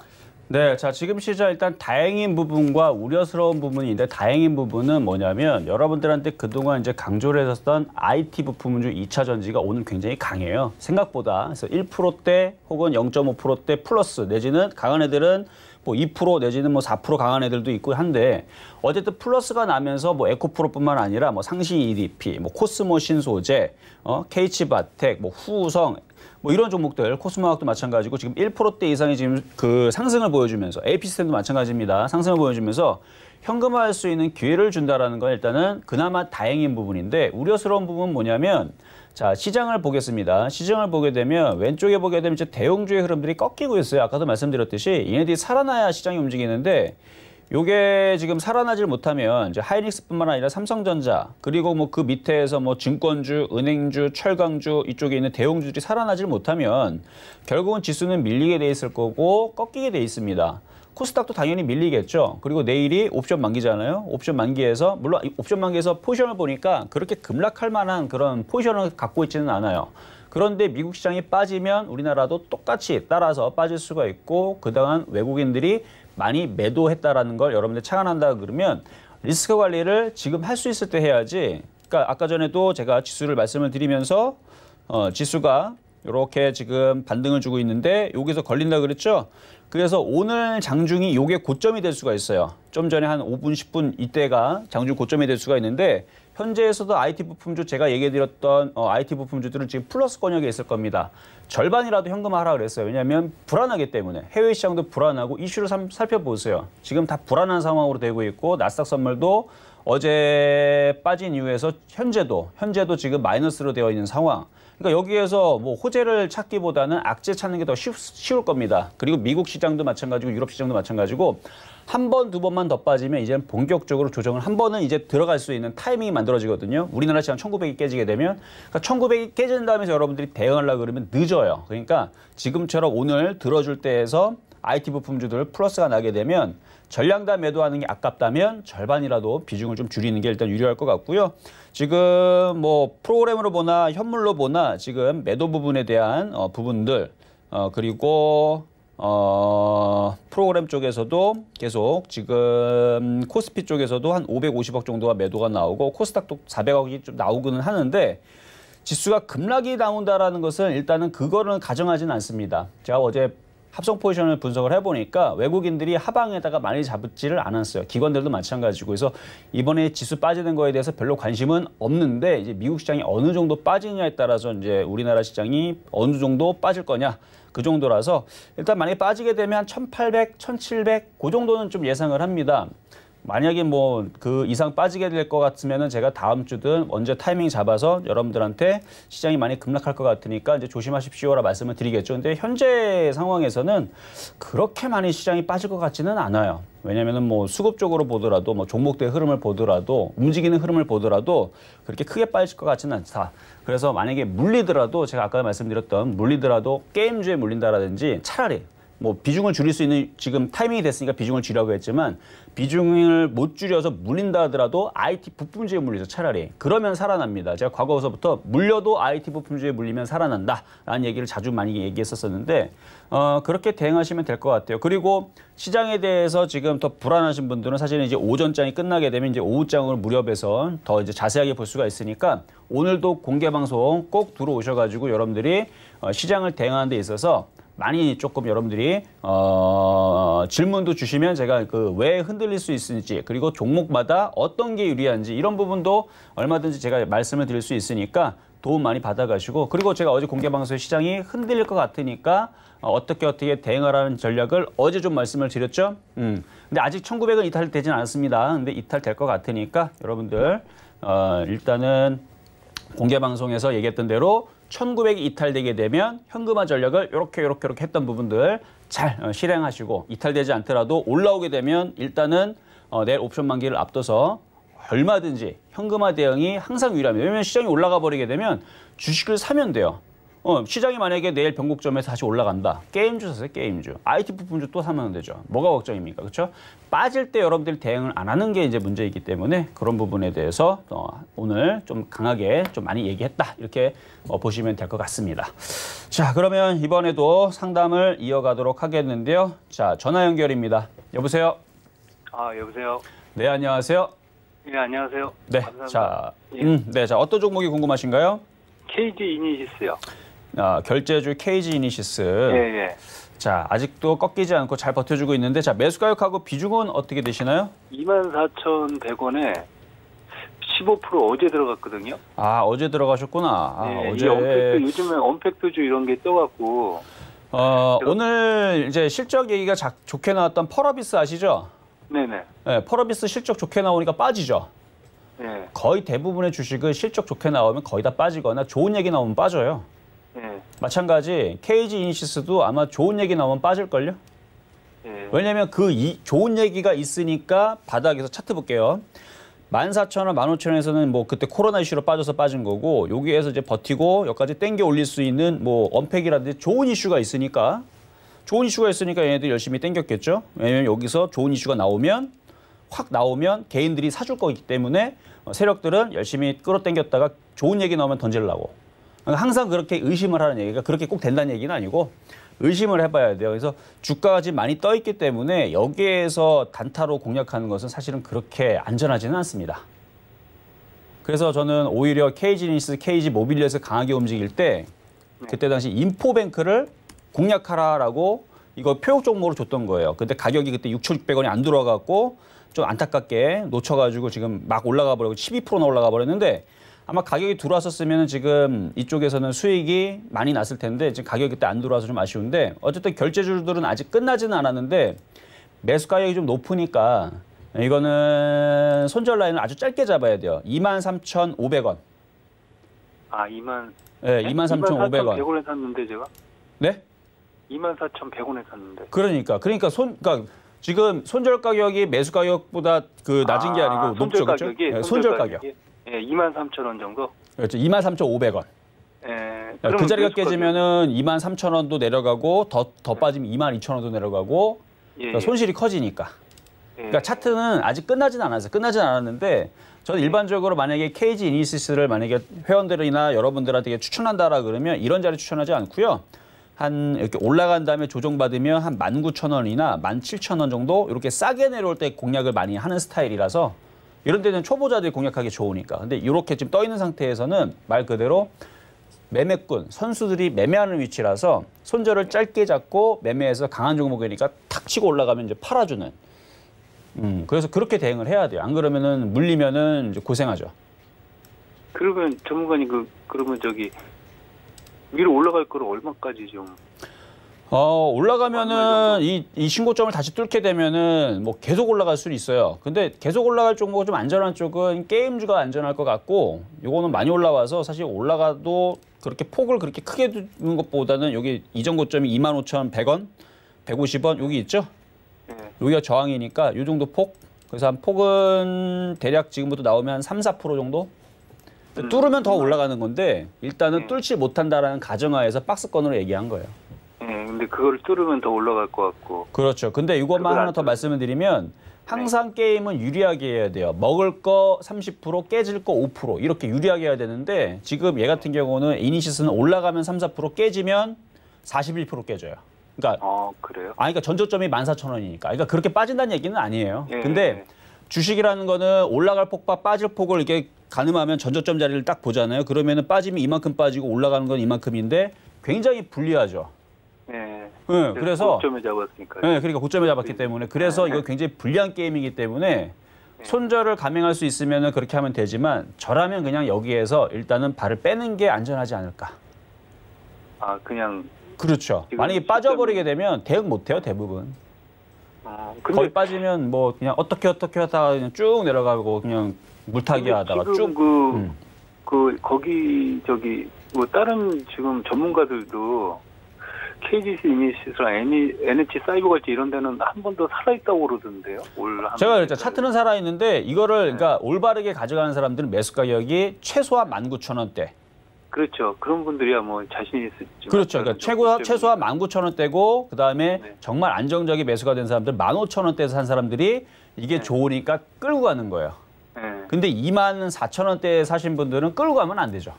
네, 자 지금 시장 일단 다행인 부분과 우려스러운 부분인데 다행인 부분은 뭐냐면 여러분들한테 그동안 이제 강조를 했었던 IT 부품 주 2차 전지가 오늘 굉장히 강해요. 생각보다 그래서 1%대 혹은 0.5%대 플러스 내지는 강한 애들은 뭐2% 내지는 뭐 4% 강한 애들도 있고 한데 어쨌든 플러스가 나면서 뭐 에코프로뿐만 아니라 뭐 상시 EDP, 뭐 코스모 신소재, 어, 케이치바텍뭐 후우성 뭐 이런 종목들 코스모학도 마찬가지고 지금 1%대 이상이 지금 그 상승을 보여주면서 에 p 시스템도 마찬가지입니다. 상승을 보여주면서 현금화할 수 있는 기회를 준다라는 건 일단은 그나마 다행인 부분인데 우려스러운 부분은 뭐냐면 자, 시장을 보겠습니다. 시장을 보게 되면 왼쪽에 보게 되면 이제 대형주의 흐름들이 꺾이고 있어요. 아까도 말씀드렸듯이 얘네들이 살아나야 시장이 움직이는데 요게 지금 살아나질 못하면 이제 하이닉스뿐만 아니라 삼성전자 그리고 뭐 그 밑에서 뭐 증권주, 은행주, 철강주 이쪽에 있는 대형주들이 살아나질 못하면 결국은 지수는 밀리게 돼 있을 거고 꺾이게 돼 있습니다. 코스닥도 당연히 밀리겠죠. 그리고 내일이 옵션 만기잖아요. 옵션 만기에서 물론 옵션 만기에서 포지션을 보니까 그렇게 급락할 만한 그런 포지션을 갖고 있지는 않아요. 그런데 미국 시장이 빠지면 우리나라도 똑같이 따라서 빠질 수가 있고 그동안 외국인들이 많이 매도했다라는 걸 여러분들 착안한다 그러면 리스크 관리를 지금 할 수 있을 때 해야지. 그러니까 아까 전에도 제가 지수를 말씀을 드리면서 어, 지수가 이렇게 지금 반등을 주고 있는데 여기서 걸린다 그랬죠? 그래서 오늘 장중이 요게 고점이 될 수가 있어요. 좀 전에 한 5분, 10분 이때가 장중 고점이 될 수가 있는데 현재에서도 IT 부품주 제가 얘기해드렸던 어, IT 부품주들은 지금 플러스 권역에 있을 겁니다. 절반이라도 현금화하라 그랬어요. 왜냐하면 불안하기 때문에 해외 시장도 불안하고 이슈를 삼, 살펴보세요. 지금 다 불안한 상황으로 되고 있고 나스닥 선물도 어제 빠진 이후에서 현재도 현재도 지금 마이너스로 되어 있는 상황. 그러니까 여기에서 뭐 호재를 찾기보다는 악재 찾는 게 더 쉬울 겁니다. 그리고 미국 시장도 마찬가지고 유럽 시장도 마찬가지고 한 번, 두 번만 더 빠지면 이제 본격적으로 조정을 한 번은 이제 들어갈 수 있는 타이밍이 만들어지거든요. 우리나라 시장 1900이 깨지게 되면 그러니까 1900이 깨진 다음에 여러분들이 대응하려고 그러면 늦어요. 그러니까 지금처럼 오늘 들어줄 때에서 IT 부품주들 플러스가 나게 되면 전량 다 매도하는 게 아깝다면 절반이라도 비중을 좀 줄이는 게 일단 유리할 것 같고요. 지금 뭐 프로그램으로 보나 현물로 보나 지금 매도 부분에 대한 어, 부분들 어, 그리고 어, 프로그램 쪽에서도 계속 지금 코스피 쪽에서도 한 550억 정도가 매도가 나오고 코스닥도 400억이 좀 나오기는 하는데 지수가 급락이 나온다라는 것은 일단은 그거는 가정하진 않습니다. 제가 어제 합성 포지션을 분석을 해보니까 외국인들이 하방에다가 많이 잡지를 않았어요. 기관들도 마찬가지고 그래서 이번에 지수 빠지는 거에 대해서 별로 관심은 없는데 이제 미국 시장이 어느 정도 빠지느냐에 따라서 이제 우리나라 시장이 어느 정도 빠질 거냐 그 정도라서 일단 만약에 빠지게 되면 1,800, 1,700 그 정도는 좀 예상을 합니다. 만약에 뭐 그 이상 빠지게 될 것 같으면은 제가 다음 주든 언제 타이밍 잡아서 여러분들한테 시장이 많이 급락할 것 같으니까 이제 조심하십시오라 말씀을 드리겠죠. 근데 현재 상황에서는 그렇게 많이 시장이 빠질 것 같지는 않아요. 왜냐면은 뭐 수급 적으로 보더라도 뭐 종목대 흐름을 보더라도 움직이는 흐름을 보더라도 그렇게 크게 빠질 것 같지는 않다. 그래서 만약에 물리더라도 제가 아까 말씀드렸던 물리더라도 게임주에 물린다라든지 차라리 뭐 비중을 줄일 수 있는 지금 타이밍이 됐으니까 비중을 줄이라고 했지만 비중을 못 줄여서 물린다 하더라도 IT 부품주에 물리죠 차라리 그러면 살아납니다 제가 과거서부터 물려도 IT 부품주에 물리면 살아난다라는 얘기를 자주 많이 얘기했었었는데 어 그렇게 대응하시면 될 것 같아요 그리고 시장에 대해서 지금 더 불안하신 분들은 사실은 이제 오전장이 끝나게 되면 이제 오후장으로 무렵에서 더 이제 자세하게 볼 수가 있으니까 오늘도 공개 방송 꼭 들어오셔가지고 여러분들이 어, 시장을 대응하는 데 있어서 많이 조금 여러분들이 어, 질문도 주시면 제가 그 왜 흔들릴 수있을지 그리고 종목마다 어떤 게 유리한지 이런 부분도 얼마든지 제가 말씀을 드릴 수 있으니까 도움 많이 받아가시고 그리고 제가 어제 공개 방송 시장이 흔들릴 것 같으니까 어떻게 어떻게 대응하라는 전략을 어제 좀 말씀을 드렸죠. 음. 근데 아직 1900은 이탈되진 않습니다 근데 이탈될 것 같으니까 여러분들 어, 일단은 공개 방송에서 얘기했던 대로 1900이 이탈되게 되면 현금화 전략을 이렇게 이렇게 이렇게 했던 부분들 잘 어, 실행하시고 이탈되지 않더라도 올라오게 되면 일단은 어, 내일 옵션 만기를 앞둬서 얼마든지 현금화 대응이 항상 유리합니다. 왜냐하면 시장이 올라가 버리게 되면 주식을 사면 돼요. 어, 시장이 만약에 내일 변곡점에서 다시 올라간다. 게임주 사세요, 게임주. IT 부품주 또 사면 되죠. 뭐가 걱정입니까? 그렇죠? 빠질 때 여러분들이 대응을 안 하는 게 이제 문제이기 때문에 그런 부분에 대해서 어, 오늘 좀 강하게 좀 많이 얘기했다. 이렇게 어, 보시면 될 것 같습니다. 자, 그러면 이번에도 상담을 이어가도록 하겠는데요. 자, 전화 연결입니다. 여보세요? 아, 여보세요? 네, 안녕하세요? 네, 안녕하세요. 네, 감사합니다. 자, 예. 음, 네, 자, 어떤 종목이 궁금하신가요? KD 이니시스요. 어, 결제주 KG 이니시스. 예, 예. 자, 아직도 꺾이지 않고 잘 버텨주고 있는데 자, 매수 가격하고 비중은 어떻게 되시나요? 24,100원에 15% 어제 들어갔거든요. 아, 어제 들어가셨구나. 아, 예, 예 어제 언팩도, 요즘에 언팩도주 이런 게 떠갖고 어, 들어... 오늘 이제 실적 얘기가 자, 좋게 나왔던 펄어비스 아시죠? 네네. 네, 펄어비스 실적 좋게 나오니까 빠지죠. 네. 거의 대부분의 주식은 실적 좋게 나오면 거의 다 빠지거나 좋은 얘기 나오면 빠져요. 예. 마찬가지 KG 이니시스도 아마 좋은 얘기 나오면 빠질걸요? 네. 왜냐면 하그 이, 좋은 얘기가 있으니까 바닥에서 차트 볼게요. 14,000원, 15,000원에서는 뭐 그때 코로나 이슈로 빠져서 빠진 거고 여기에서 이제 버티고 여기까지 땡겨 올릴 수 있는 뭐 언팩이라든지 좋은 이슈가 있으니까 좋은 이슈가 있으니까 얘네들 열심히 땡겼겠죠. 왜냐면 여기서 좋은 이슈가 나오면 확 나오면 개인들이 사줄 거기 때문에 어, 세력들은 열심히 끌어당겼다가 좋은 얘기 나오면 던질라고 항상 그렇게 의심을 하는 얘기가 그렇게 꼭 된다는 얘기는 아니고 의심을 해봐야 돼요. 그래서 주가가 지금 많이 떠 있기 때문에 여기에서 단타로 공략하는 것은 사실은 그렇게 안전하지는 않습니다. 그래서 저는 오히려 KG니스, KG 모빌리에서 강하게 움직일 때 네. 그때 당시 인포뱅크를 공략하라라고 이거 표적 종목으로 줬던 거예요. 근데 가격이 그때 6,600원이 안 들어와갖고 좀 안타깝게 놓쳐가지고 지금 막 올라가 버리고 12%나 올라가 버렸는데 아마 가격이 들어왔었으면 지금 이쪽에서는 수익이 많이 났을 텐데 지금 가격이 그때 안 들어와서 좀 아쉬운데 어쨌든 결제주들은 아직 끝나지는 않았는데 매수 가격이 좀 높으니까 이거는 손절 라인을 아주 짧게 잡아야 돼요. 2 3 5 0원 아, 2만 예, 네, 23,500원. 100원에 샀는데 제가? 네? 24,100원에 샀는데. 그러니까 그러니까 손 그러니까 지금 손절 가격이 매수 가격보다 그 낮은 게 아, 아니고 높죠. 그렇죠? 손절, 손절 가격. 가격 예, 2만 3천 원 정도. 그렇죠. 2만 3,500원. 예. 그 자리가 깨지면은 2만 3천 원도 내려가고 더더 네. 빠지면 2만 2천 원도 내려가고 예, 예. 그러니까 손실이 커지니까. 예. 그러니까 차트는 아직 끝나진 않았어요. 끝나진 않았는데 저는 일반적으로 만약에 KG 이니시스를 만약에 회원들이나 여러분들한테 추천한다라 그러면 이런 자리 추천하지 않고요. 한 이렇게 올라간 다음에 조정받으면 한만 구천 원이나만 칠천 원 정도 이렇게 싸게 내려올 때 공략을 많이 하는 스타일이라서 이런 데는 초보자들이 공략하기 좋으니까. 근데 이렇게 지금 떠 있는 상태에서는 말 그대로 매매꾼 선수들이 매매하는 위치라서 손절을 짧게 잡고 매매해서 강한 종목이니까 탁 치고 올라가면 이제 팔아주는. 음, 그래서 그렇게 대응을 해야 돼요. 안 그러면은 물리면은 이제 고생하죠. 그러면 전문가님 그 그러면 저기 위로 올라갈 거를 얼마까지 좀 어, 올라가면은 이, 이 신고점을 다시 뚫게 되면은 뭐 계속 올라갈 수는 있어요. 근데 계속 올라갈 쪽보고 좀 안전한 쪽은 게임주가 안전할 것 같고 요거는 많이 올라와서 사실 올라가도 그렇게 폭을 그렇게 크게 두는 것보다는 여기 이전 고점이 25,100원, 150원 여기 있죠? 네. 여기가 저항이니까 요 정도 폭. 그래서 한 폭은 대략 지금부터 나오면 3, 4% 정도? 음. 뚫으면 더 음. 올라가는 건데 일단은 음. 뚫지 못한다라는 가정하에서 박스권으로 얘기한 거예요. 예, 근데 그걸 뚫으면 더 올라갈 것 같고. 그렇죠. 근데 이것만 하나 더 말씀을 드리면 네. 항상 네. 게임은 유리하게 해야 돼요. 먹을 거 30%, 깨질 거 5% 이렇게 유리하게 해야 되는데 지금 얘 같은 경우는 이니시스는 올라가면 3, 4% 깨지면 41% 깨져요. 그러니까 어, 그래요? 아 그러니까 전조점이 14,000원이니까. 그러니까 그렇게 빠진다는 얘기는 아니에요. 예. 근데 예. 주식이라는 거는 올라갈 폭과 빠질 폭을 이게 가늠하면 전조점 자리를 딱 보잖아요. 그러면은 빠지면 이만큼 빠지고 올라가는 건 이만큼인데 굉장히 불리하죠. 네. 네 그래서 고점에 잡았으니까. 네, 예, 그러니까 고점에 잡았기 네. 때문에 그래서 이거 네. 굉장히 불리한 게임이기 때문에 네. 손절을 감행할 수 있으면 그렇게 하면 되지만 저라면 그냥 여기에서 일단은 발을 빼는 게 안전하지 않을까. 아 그냥. 그렇죠. 만약에 빠져버리게 되면 대응 못해요 대부분. 아, 근데... 거의 빠지면 뭐 그냥 어떻게 어떻게 하다가 그냥 쭉 내려가고 그냥 물타기 하다가 쭉그 음. 그 거기 저기 뭐 다른 지금 전문가들도 KGC 이미시스랑 NH e, 사이버갈지 이런 데는 한 번도 살아있다고 그러던데요. 올 제가 일단 그러니까 차트는 살아있는데 이거를 네. 그러니까 올바르게 가져가는 사람들은 매수 가격이 최소한 19,000원대. 그렇죠. 그런 분들이야 뭐 자신 있을지. 그렇죠. 그러니까 최고 최소한 19,000원대고 그다음에 네. 정말 안정적인 매수가 된 사람들 15,000원대에서 산 사람들이 이게 네. 좋으니까 끌고 가는 거예요. 네. 근데 24,000원대에 사신 분들은 끌고 가면 안 되죠.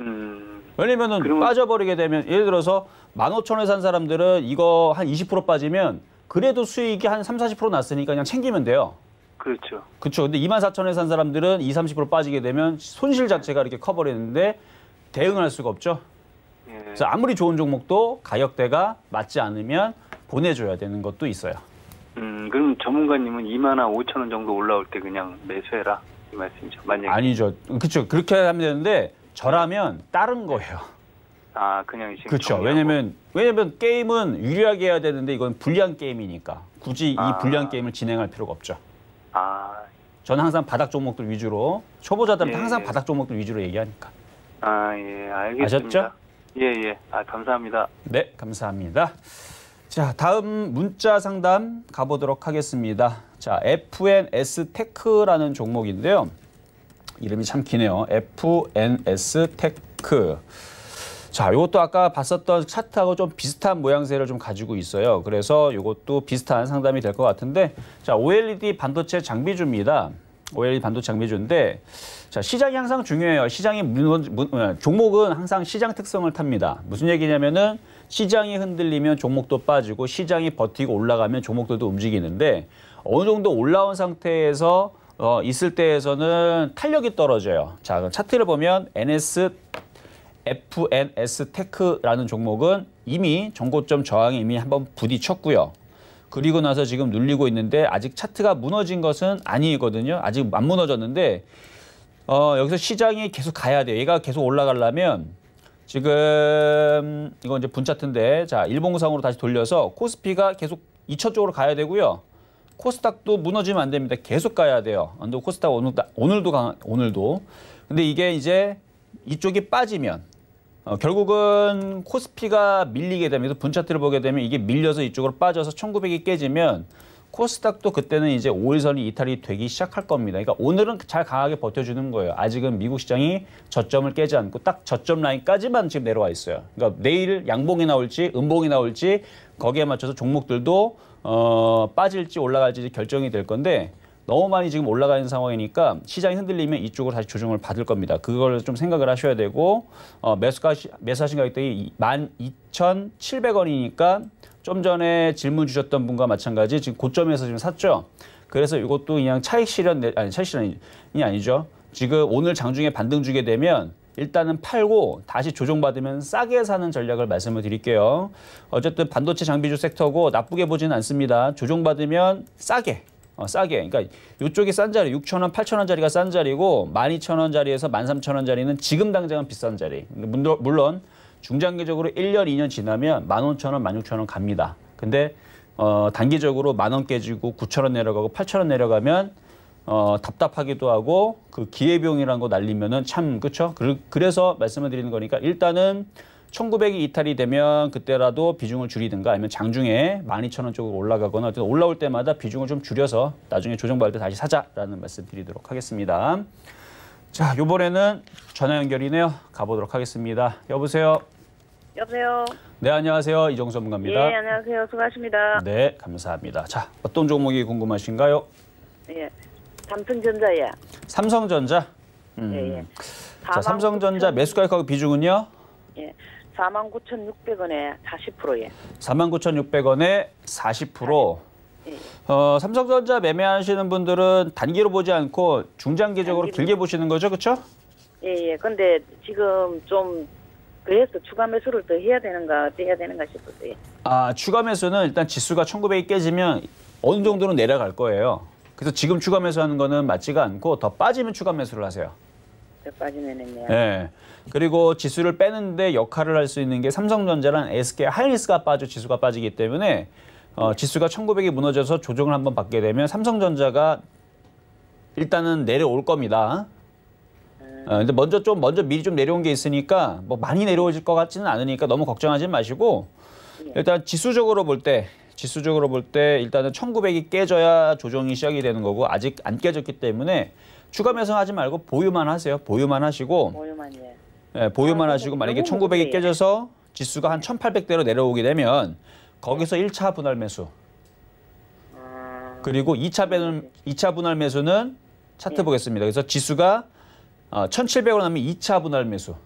음. 왜냐면은 그러면... 빠져버리게 되면 예를 들어서 만 오천 원에 산 사람들은 이거 한 이십 프로 빠지면 그래도 수익이 한삼 사십 프로 났으니까 그냥 챙기면 돼요. 그렇죠. 그렇죠. 근데 이만 사천 원에 산 사람들은 이 삼십 프로 빠지게 되면 손실 자체가 이렇게 커버리는데 대응할 을 수가 없죠. 예. 그래서 아무리 좋은 종목도 가격대가 맞지 않으면 보내줘야 되는 것도 있어요. 음, 그럼 전문가님은 2만 원, 5천 원 정도 올라올 때 그냥 매수해라 이 말씀이죠. 만약 아니죠. 그렇죠. 그렇게 하면 되는데 저라면 다른 거예요. 아, 그냥 지금 그렇죠. 왜냐면 왜냐면 게임은 유리하게 해야 되는데 이건 불리 게임이니까 굳이 아. 불리 게임을 진행할 필요가 없죠. 아, 저는 항상 바닥 종목들 위주로 초보자들은 예, 항상 예. 바닥 종목들 위주로 얘기하니까. 아, 예, 알겠습니다. 아셨죠? 예, 예. 아, 감사합니다. 네, 감사합니다. 자, 다음 문자 상담 가보도록 하겠습니다. 자, FNS 테크라는 종목인데요. 이름이 참 기네요. FNS 테크. 자, 이것도 아까 봤었던 차트하고 좀 비슷한 모양새를 좀 가지고 있어요. 그래서 이것도 비슷한 상담이 될 것 같은데, 자, OLED 반도체 장비주입니다. OLED 반도체 장비주인데, 자, 시장이 항상 중요해요. 시장이 어, 종목은 항상 시장 특성을 탑니다. 무슨 얘기냐면은 시장이 흔들리면 종목도 빠지고 시장이 버티고 올라가면 종목들도 움직이는데 어느 정도 올라온 상태에서 어, 있을 때에서는 탄력이 떨어져요. 자, 그럼 차트를 보면 NS FNS 테크라는 종목은 이미 정고점 저항에 이미 한번 부딪혔고요. 그리고 나서 지금 눌리고 있는데 아직 차트가 무너진 것은 아니거든요. 아직 안 무너졌는데 어, 여기서 시장이 계속 가야 돼요. 얘가 계속 올라가려면 지금 이건 이제 분차트인데 자 일봉상으로 다시 돌려서 코스피가 계속 2천 쪽으로 가야 되고요. 코스닥도 무너지면 안 됩니다. 계속 가야 돼요. 근데 코스닥 오늘도 오늘도 강, 오늘도. 근데 이게 이제 이쪽이 빠지면 어, 결국은 코스피가 밀리게 되면 서분 차트를 보게 되면 이게 밀려서 이쪽으로 빠져서 1900이 깨지면 코스닥도 그때는 이제 5일선이 이탈이 되기 시작할 겁니다. 그러니까 오늘은 잘 강하게 버텨주는 거예요. 아직은 미국 시장이 저점을 깨지 않고 딱 저점 라인까지만 지금 내려와 있어요. 그러니까 내일 양봉이 나올지 음봉이 나올지 거기에 맞춰서 종목들도 어, 빠질지 올라갈지 결정이 될 건데 너무 많이 지금 올라가는 상황이니까 시장이 흔들리면 이쪽으로 다시 조정을 받을 겁니다. 그걸 좀 생각을 하셔야 되고 어, 매수가 매수 하신 가격대이 12,700원이니까 좀 전에 질문 주셨던 분과 마찬가지 지금 고점에서 지금 샀죠. 그래서 이것도 그냥 차익 실현 아니 차익 실현이 아니죠. 지금 오늘 장중에 반등 주게 되면 일단은 팔고 다시 조정받으면 싸게 사는 전략을 말씀을 드릴게요. 어쨌든 반도체 장비주 섹터고 나쁘게 보지는 않습니다. 조정받으면 싸게 어, 싸게. 그러니까 이쪽이 싼 자리, 6천원8천원 자리가 싼 자리고 12,000원 자리에서 13,000원 자리는 지금 당장은 비싼 자리. 물론 중장기적으로 1년, 2년 지나면 15,000원, 16,000원 갑니다. 근데 어, 단기적으로 만원 깨지고 9,000원 내려가고 8,000원 내려가면 어, 답답하기도 하고 그 기회비용이라는 거 날리면은 참 그렇죠. 그래서 말씀을 드리는 거니까 일단은 1900이 이탈이 되면 그때라도 비중을 줄이든가 아니면 장중에 12,000원 쪽으로 올라가거나 어쨌든 올라올 때마다 비중을 좀 줄여서 나중에 조정받을 때 다시 사자라는 말씀 드리도록 하겠습니다. 자, 요번에는 전화 연결이네요. 가보도록 하겠습니다. 여보세요. 여보세요. 네, 안녕하세요. 이정수 전문가입니다. 네, 예, 안녕하세요. 수고하십니다. 네, 감사합니다. 자, 어떤 종목이 궁금하신가요? 예. 삼성전자야. 삼성전자. 음. 예, 예. 자, 삼성전자 9천... 매수가격 하고 비중은요? 예. 49,600원에 40%예. 49,600원에 40%. 예. 어, 삼성전자 매매하시는 분들은 단기로 보지 않고 중장기적으로 단기로... 길게 보시는 거죠, 그렇죠? 예, 예. 근데 지금 좀 그래서 추가 매수를 더 해야 되는가, 어 해야 되는가 싶었어요. 아, 추가 매수는 일단 지수가 1,900이 깨지면 어느 정도는 내려갈 거예요. 그래서 지금 추가 매수하는 거는 맞지가 않고 더 빠지면 추가 매수를 하세요. 더빠지면 네. 예. 그리고 지수를 빼는데 역할을 할 수 있는 게 삼성전자랑 SK 하이리스가 빠져 지수가 빠지기 때문에 어, 지수가 1900이 무너져서 조정을 한번 받게 되면 삼성전자가 일단은 내려올 겁니다. 어, 근데 먼저 좀 먼저 미리 좀 내려온 게 있으니까 뭐 많이 내려오질 것 같지는 않으니까 너무 걱정하지 마시고 예. 일단 지수적으로 볼때 지수적으로 볼 때 일단은 1900이 깨져야 조정이 시작이 되는 거고 아직 안 깨졌기 때문에 추가 매수하지 말고 보유만 하세요. 보유만 하시고 보유만 예. 네, 보유만 아, 하시고 만약에 1900이 예. 깨져서 지수가 한 1800대로 내려오게 되면 거기서 1차 분할 매수. 아. 그리고 2차 분는 2차 분할 매수는 차트 예. 보겠습니다. 그래서 지수가 1700으로 어, 나면 2차 분할 매수.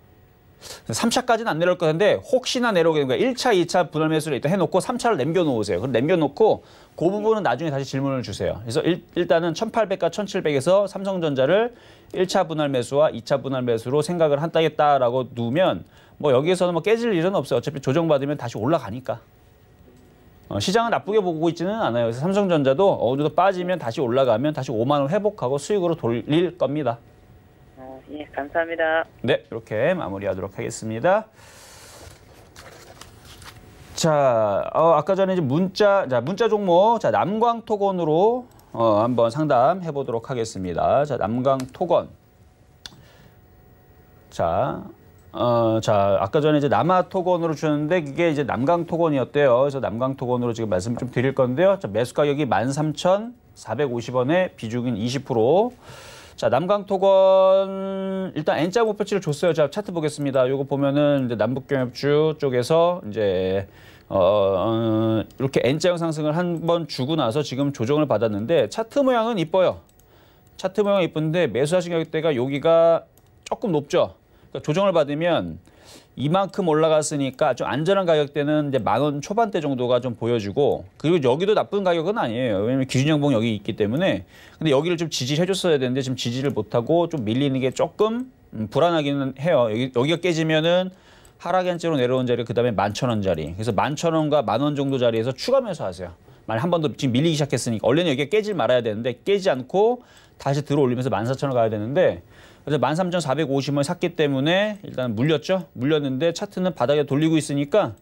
삼차까지는안 내려올 것같은데 혹시나 내려오게 되면 일차이차 분할 매수를 일단 해놓고 삼차를 남겨놓으세요. 그럼 남겨놓고 그 부분은 나중에 다시 질문을 주세요. 그래서 일, 단은 천팔백과 천칠백에서 삼성전자를 일차 분할 매수와 이차 분할 매수로 생각을 한다겠다라고 두면뭐 여기에서는 뭐 깨질 일은 없어요. 어차피 조정받으면 다시 올라가니까. 어, 시장은 나쁘게 보고 있지는 않아요. 그래서 삼성전자도 어느 정도 빠지면 다시 올라가면 다시 오만원 회복하고 수익으로 돌릴 겁니다. 예, 감사합니다. 네, 이렇게 마무리하도록 하겠습니다. 자, 어, 아까 전에 이제 문자, 자, 문자 종목, 자, 남광토건으로 어, 한번 상담해 보도록 하겠습니다. 자, 남광토건. 자, 어, 자, 아까 전에 이제 남아토건으로 주셨는데 이게 이제 남광토건이었대요 그래서 남광토건으로 지금 말씀 좀 드릴 건데요. 자, 매수 가격이 13,450원에 비중인 20%. 자, 남강토건 일단 N자 목표치를 줬어요. 자, 차트 보겠습니다. 요거 보면은 이제 남북경협주 쪽에서 이제 어, 이렇게 N자형 상승을 한 번 주고 나서 지금 조정을 받았는데 차트 모양은 이뻐요. 차트 모양 이쁜데 매수하신 가격대가 여기가 조금 높죠. 그러니까 조정을 받으면 이만큼 올라갔으니까 좀 안전한 가격대는 이제 만 원 초반대 정도가 좀 보여주고 그리고 여기도 나쁜 가격은 아니에요. 왜냐면 기준형봉 여기 있기 때문에 근데 여기를 좀 지지해 줬어야 되는데 지금 지지를 못하고 좀 밀리는 게 조금 음, 불안하기는 해요. 여기, 여기가 깨지면은 하락엔째로 내려온 자리 그다음에 만 천 원자리 그래서 만 천 원과 만 원 정도 자리에서 추가 매수하세요. 만약 한 번 더 지금 밀리기 시작했으니까 원래는 여기가 깨질 말아야 되는데 깨지 않고 다시 들어올리면서 만 사천 원 가야 되는데 그래서 13,450원을 샀기 때문에 일단 물렸죠. 물렸는데 차트는 바닥에 돌리고 있으니까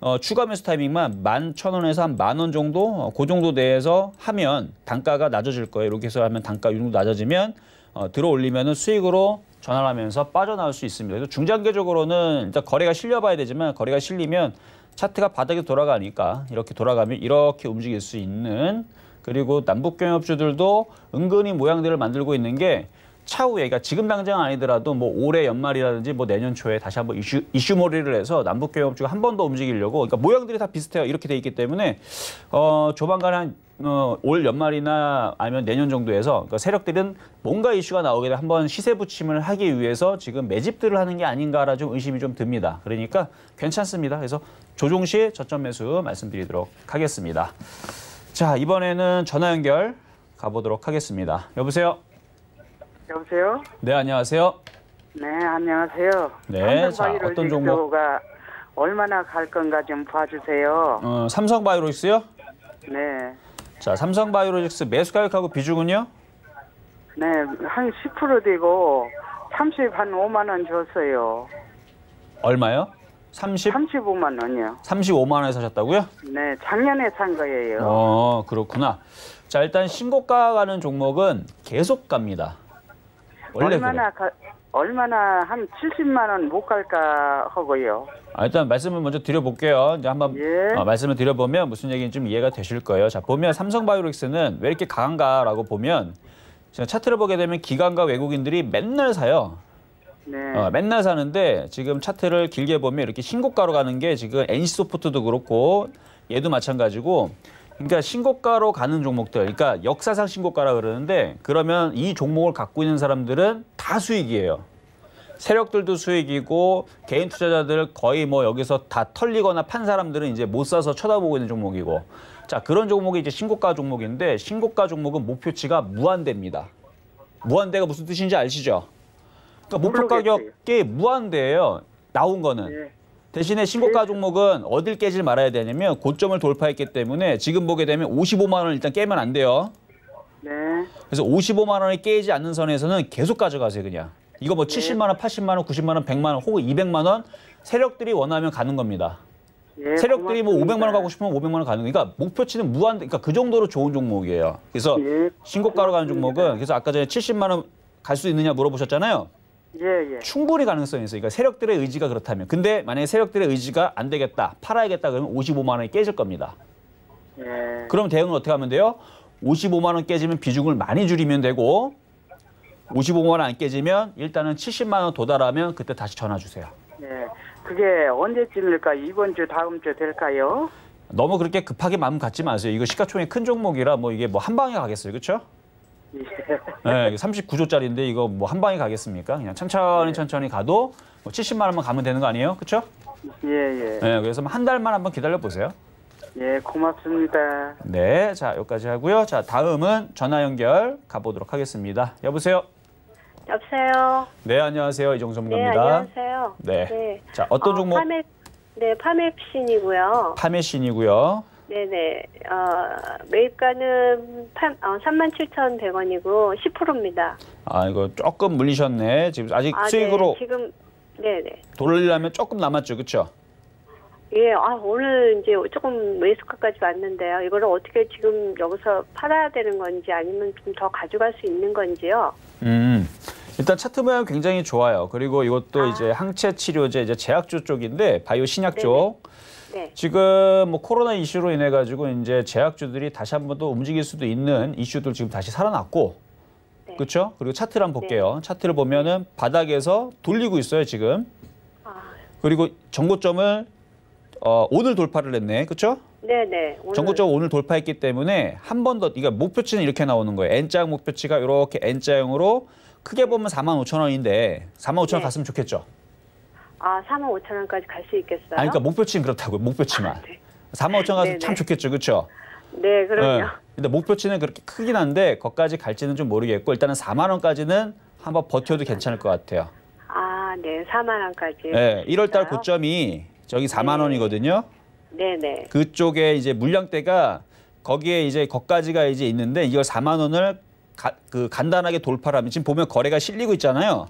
어, 추가 매수 타이밍만 11,000원에서 한 만 원 정도 어, 그 정도 내에서 하면 단가가 낮아질 거예요. 이렇게 해서 하면 단가 유도 낮아지면 어, 들어올리면 수익으로 전환하면서 빠져나올 수 있습니다. 그래서 중장기적으로는 일단 거래가 실려봐야 되지만 거래가 실리면 차트가 바닥에 돌아가니까 이렇게 돌아가면 이렇게 움직일 수 있는 그리고 남북경협주들도 은근히 모양들을 만들고 있는 게 차후에 그러니까 지금 당장 아니더라도 뭐 올해 연말이라든지 뭐 내년 초에 다시 한번 이슈 이슈몰이를 해서 남북 경협주가 한 번 더 움직이려고 그러니까 모양들이 다 비슷해요. 이렇게 돼 있기 때문에 어조만간한 어, 올 연말이나 아니면 내년 정도에서 그러니까 세력들은 뭔가 이슈가 나오게 한 번 시세 부침을 하기 위해서 지금 매집들을 하는 게 아닌가라 좀 의심이 좀 듭니다. 그러니까 괜찮습니다. 그래서 조종 시 저점 매수 말씀드리도록 하겠습니다. 자 이번에는 전화 연결 가보도록 하겠습니다. 여보세요. 여보세요? 네, 안녕하세요. 네, 안녕하세요. 네, 자, 어떤 종목? 얼마나 갈 건가 좀 봐주세요. 어, 삼성 바이오로직스요? 네. 자, 삼성 바이오로직스 매수 가격하고 비중은요? 네, 한 10% 되고 30한 5만 원 줬어요. 얼마요? 30? 35만 원이요. 35만 원에 사셨다고요? 네, 작년에 산 거예요. 어, 그렇구나. 자, 일단 신고가 가는 종목은 계속 갑니다. 얼마나 그래. 가, 얼마나 한 70만 원 못 갈까 하고요. 아, 일단 말씀을 먼저 드려볼게요. 이제 한번 예. 어, 말씀을 드려보면 무슨 얘기인지 좀 이해가 되실 거예요. 자 보면 삼성바이오릭스는 왜 이렇게 강한가라고 보면 차트를 보게 되면 기관과 외국인들이 맨날 사요. 네. 어, 맨날 사는데 지금 차트를 길게 보면 이렇게 신고가로 가는 게 지금 NC소프트도 그렇고 얘도 마찬가지고 그러니까 신고가로 가는 종목들, 그러니까 역사상 신고가라 그러는데 그러면 이 종목을 갖고 있는 사람들은 다 수익이에요. 세력들도 수익이고 개인 투자자들 거의 뭐 여기서 다 털리거나 판 사람들은 이제 못 사서 쳐다보고 있는 종목이고 자 그런 종목이 이제 신고가 종목인데 신고가 종목은 목표치가 무한대입니다. 무한대가 무슨 뜻인지 아시죠? 그러니까 목표 가격이 무한대예요. 나온 거는. 예. 대신에 신고가 네. 종목은 어딜 깨질 말아야 되냐면 고점을 돌파했기 때문에 지금 보게 되면 55만 원 일단 깨면 안 돼요. 네. 그래서 55만 원이 깨지 않는 선에서는 계속 가져가세요, 그냥. 이거 뭐 네. 70만 원, 80만 원, 90만 원, 100만 원 혹은 200만 원 세력들이 원하면 가는 겁니다. 네, 세력들이 뭐 고맙습니다. 뭐 500만 원 가고 싶으면 500만 원 가는 거니까 그러니까 니까 목표치는 무한 그러니까 그 정도로 좋은 종목이에요. 그래서 네, 신고가로 가는 종목은 그래서 아까 전에 70만 원 갈 수 있느냐 물어보셨잖아요. 예, 예. 충분히 가능성이 있어요. 그러니까 세력들의 의지가 그렇다면. 근데 만약에 세력들의 의지가 안 되겠다, 팔아야겠다 그러면 55만 원이 깨질 겁니다. 예. 그럼 대응은 어떻게 하면 돼요? 55만 원 깨지면 비중을 많이 줄이면 되고 55만 원 안 깨지면 일단은 70만 원 도달하면 그때 다시 전화 주세요. 예. 그게 언제쯤일까? 이번 주, 다음 주 될까요? 너무 그렇게 급하게 마음 갖지 마세요. 이거 시가총액 큰 종목이라 뭐 이게 뭐 한 방에 가겠어요. 그렇죠? 네, 39조짜리인데 이거 뭐 한 방에 가겠습니까? 그냥 천천히 예. 천천히 가도 뭐 70만 원만 가면 되는 거 아니에요? 그렇죠? 예, 예. 네, 그래서 한 달만 한번 기다려 보세요. 예, 고맙습니다. 네, 자 여기까지 하고요. 자 다음은 전화 연결 가보도록 하겠습니다. 여보세요. 여보세요. 네, 안녕하세요. 이정선입니다. 네, 안녕하세요. 네. 네. 자 어떤 어, 종목? 파메, 네, 파메신이고요. 파메신이고요. 네네. 어, 매입가는 8, 어, 37,100원이고 10%입니다. 아 이거 조금 물리셨네. 지금 아직 아, 네. 수익으로 네, 지금 네네. 돌리려면 조금 남았죠, 그렇죠? 예, 아 오늘 이제 조금 매수가까지 왔는데요. 이거를 어떻게 지금 여기서 팔아야 되는 건지 아니면 좀 더 가져갈 수 있는 건지요. 음. 일단 차트 모양 굉장히 좋아요. 그리고 이것도 아. 이제 항체 치료제 이제 제약주 쪽인데 바이오 신약 쪽. 네. 지금 뭐 코로나 이슈로 인해 가지고 이제 제약주들이 다시 한번또 움직일 수도 있는 이슈들 지금 다시 살아났고 네. 그렇죠? 그리고 차트를 한번 네. 볼게요. 네. 차트를 보면은 바닥에서 돌리고 있어요 지금. 아. 그리고 정고점을 어, 오늘 돌파를 했네, 그렇죠? 네네. 오전국적 오늘 돌파했기 때문에 한 번 더, 그러니까 목표치는 이렇게 나오는 거예요. N자형 목표치가 이렇게 N자형으로 크게 보면 4만 5천 원인데 4만 5천 원 네. 갔으면 좋겠죠? 아, 4만 5천 원까지 갈 수 있겠어요? 아, 그러니까 목표치는 그렇다고요. 목표치만. 아, 네. 4만 5천 가서 참 좋겠죠, 그렇죠? 네, 그럼요. 네. 근데 목표치는 그렇게 크긴 한데 거기까지 갈지는 좀 모르겠고 일단은 4만 원까지는 한번 버텨도 괜찮을 것 같아요. 아, 네, 4만 원까지. 네, 1월 달 고점이 저기 4만 네. 원이거든요. 네, 네. 그쪽에 이제 물량대가 거기에 이제 거까지가 이제 있는데 이걸 4만 원을 가, 그 간단하게 돌파하면 지금 보면 거래가 실리고 있잖아요.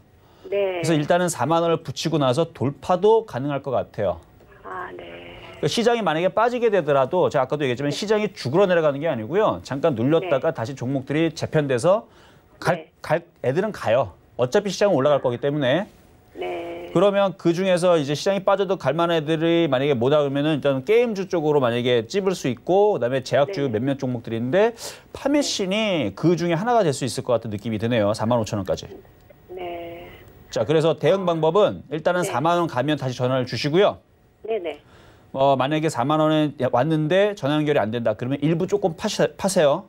네. 그래서 일단은 4만 원을 붙이고 나서 돌파도 가능할 것 같아요. 아, 네. 그러니까 시장이 만약에 빠지게 되더라도 제가 아까도 얘기했지만 네. 시장이 죽으러 내려가는 게 아니고요. 잠깐 눌렸다가 네. 다시 종목들이 재편돼서 갈, 네. 갈 애들은 가요. 어차피 시장은 올라갈 거기 때문에. 네. 그러면 그 중에서 이제 시장이 빠져도 갈만한 애들이 만약에 못하 그러면은 일단 게임주 쪽으로 만약에 찝을 수 있고 그다음에 제약주 네. 몇몇 종목들이 있는데 파메신이 그 중에 하나가 될 수 있을 것 같은 느낌이 드네요. 4만 5천 원까지. 자, 그래서 대응 아. 방법은 일단은 네. 4만 원 가면 다시 전화를 주시고요. 네네. 어, 만약에 4만 원에 왔는데 전화 연결이 안 된다. 그러면 일부 조금 파시, 파세요.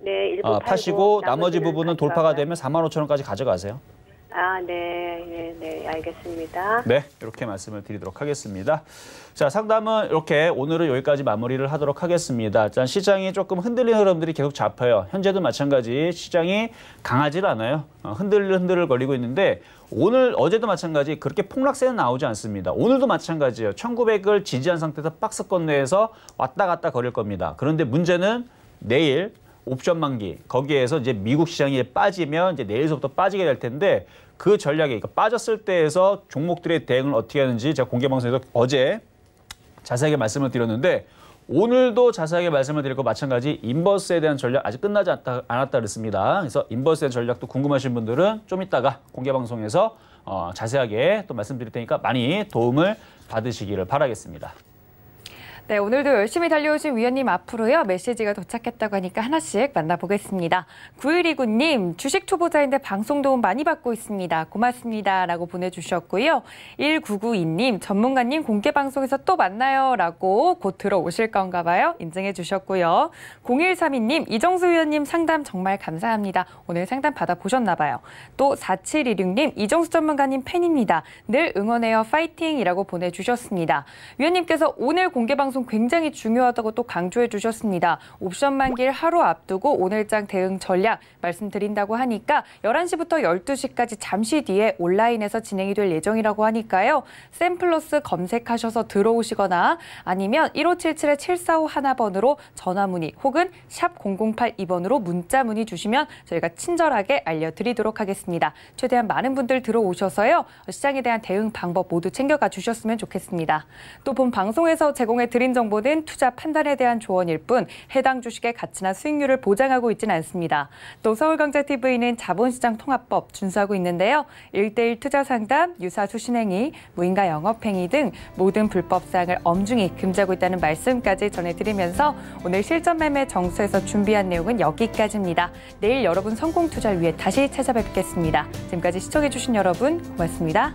네, 일부 어, 파시고 나머지 부분은 돌파가 되면 4만 5천 원까지 가져가세요. 아, 네, 네, 네, 알겠습니다. 네, 이렇게 말씀을 드리도록 하겠습니다. 자, 상담은 이렇게 오늘은 여기까지 마무리를 하도록 하겠습니다. 일단 시장이 조금 흔들리는 흐름들이 계속 잡혀요. 현재도 마찬가지 시장이 강하지 않아요. 어, 흔들흔들을 흔들 거리고 있는데 오늘 어제도 마찬가지 그렇게 폭락세는 나오지 않습니다. 오늘도 마찬가지예요. 1900을 지지한 상태에서 박스권 내에서 왔다 갔다 걸릴 겁니다. 그런데 문제는 내일 옵션 만기 거기에서 이제 미국 시장이 빠지면 이제 내일서부터 빠지게 될 텐데 그 전략이 그러니까 빠졌을 때에서 종목들의 대응을 어떻게 하는지 제가 공개 방송에서 어제 자세하게 말씀을 드렸는데 오늘도 자세하게 말씀을 드릴 것 마찬가지 인버스에 대한 전략 아직 끝나지 않다, 않았다 그랬습니다. 그래서 인버스에 대한 전략도 궁금하신 분들은 좀 이따가 공개 방송에서 어, 자세하게 또 말씀드릴 테니까 많이 도움을 받으시기를 바라겠습니다. 네, 오늘도 열심히 달려오신 위원님 앞으로요. 메시지가 도착했다고 하니까 하나씩 만나보겠습니다. 9129님, 주식 초보자인데 방송 도움 많이 받고 있습니다. 고맙습니다. 라고 보내주셨고요. 1992님, 전문가님 공개 방송에서 또 만나요. 라고 곧 들어오실 건가 봐요. 인증해 주셨고요. 0132님, 이정수 위원님 상담 정말 감사합니다. 오늘 상담 받아보셨나 봐요. 또 4726님, 이정수 전문가님 팬입니다. 늘 응원해요. 파이팅이라고 보내주셨습니다. 위원님께서 오늘 공개 방송 방송 굉장히 중요하다고 또 강조해 주셨습니다. 옵션 만기일 하루 앞두고 오늘장 대응 전략 말씀드린다고 하니까 11시부터 12시까지 잠시 뒤에 온라인에서 진행이 될 예정이라고 하니까요. 샘플러스 검색하셔서 들어오시거나 아니면 1577-7451번으로 전화 문의 혹은 샵 0082번으로 문자 문의 주시면 저희가 친절하게 알려드리도록 하겠습니다. 최대한 많은 분들 들어오셔서요. 시장에 대한 대응 방법 모두 챙겨가 주셨으면 좋겠습니다. 또 본 방송에서 제공해 드린 그린 정보는 투자 판단에 대한 조언일 뿐 해당 주식의 가치나 수익률을 보장하고 있지는 않습니다. 또 서울경제TV는 자본시장 통합법 준수하고 있는데요. 일대일 투자 상담, 유사 수신행위, 무인가 영업행위 등 모든 불법 사항을 엄중히 금지하고 있다는 말씀까지 전해드리면서 오늘 실전 매매 정수에서 준비한 내용은 여기까지입니다. 내일 여러분 성공 투자를 위해 다시 찾아뵙겠습니다. 지금까지 시청해주신 여러분 고맙습니다.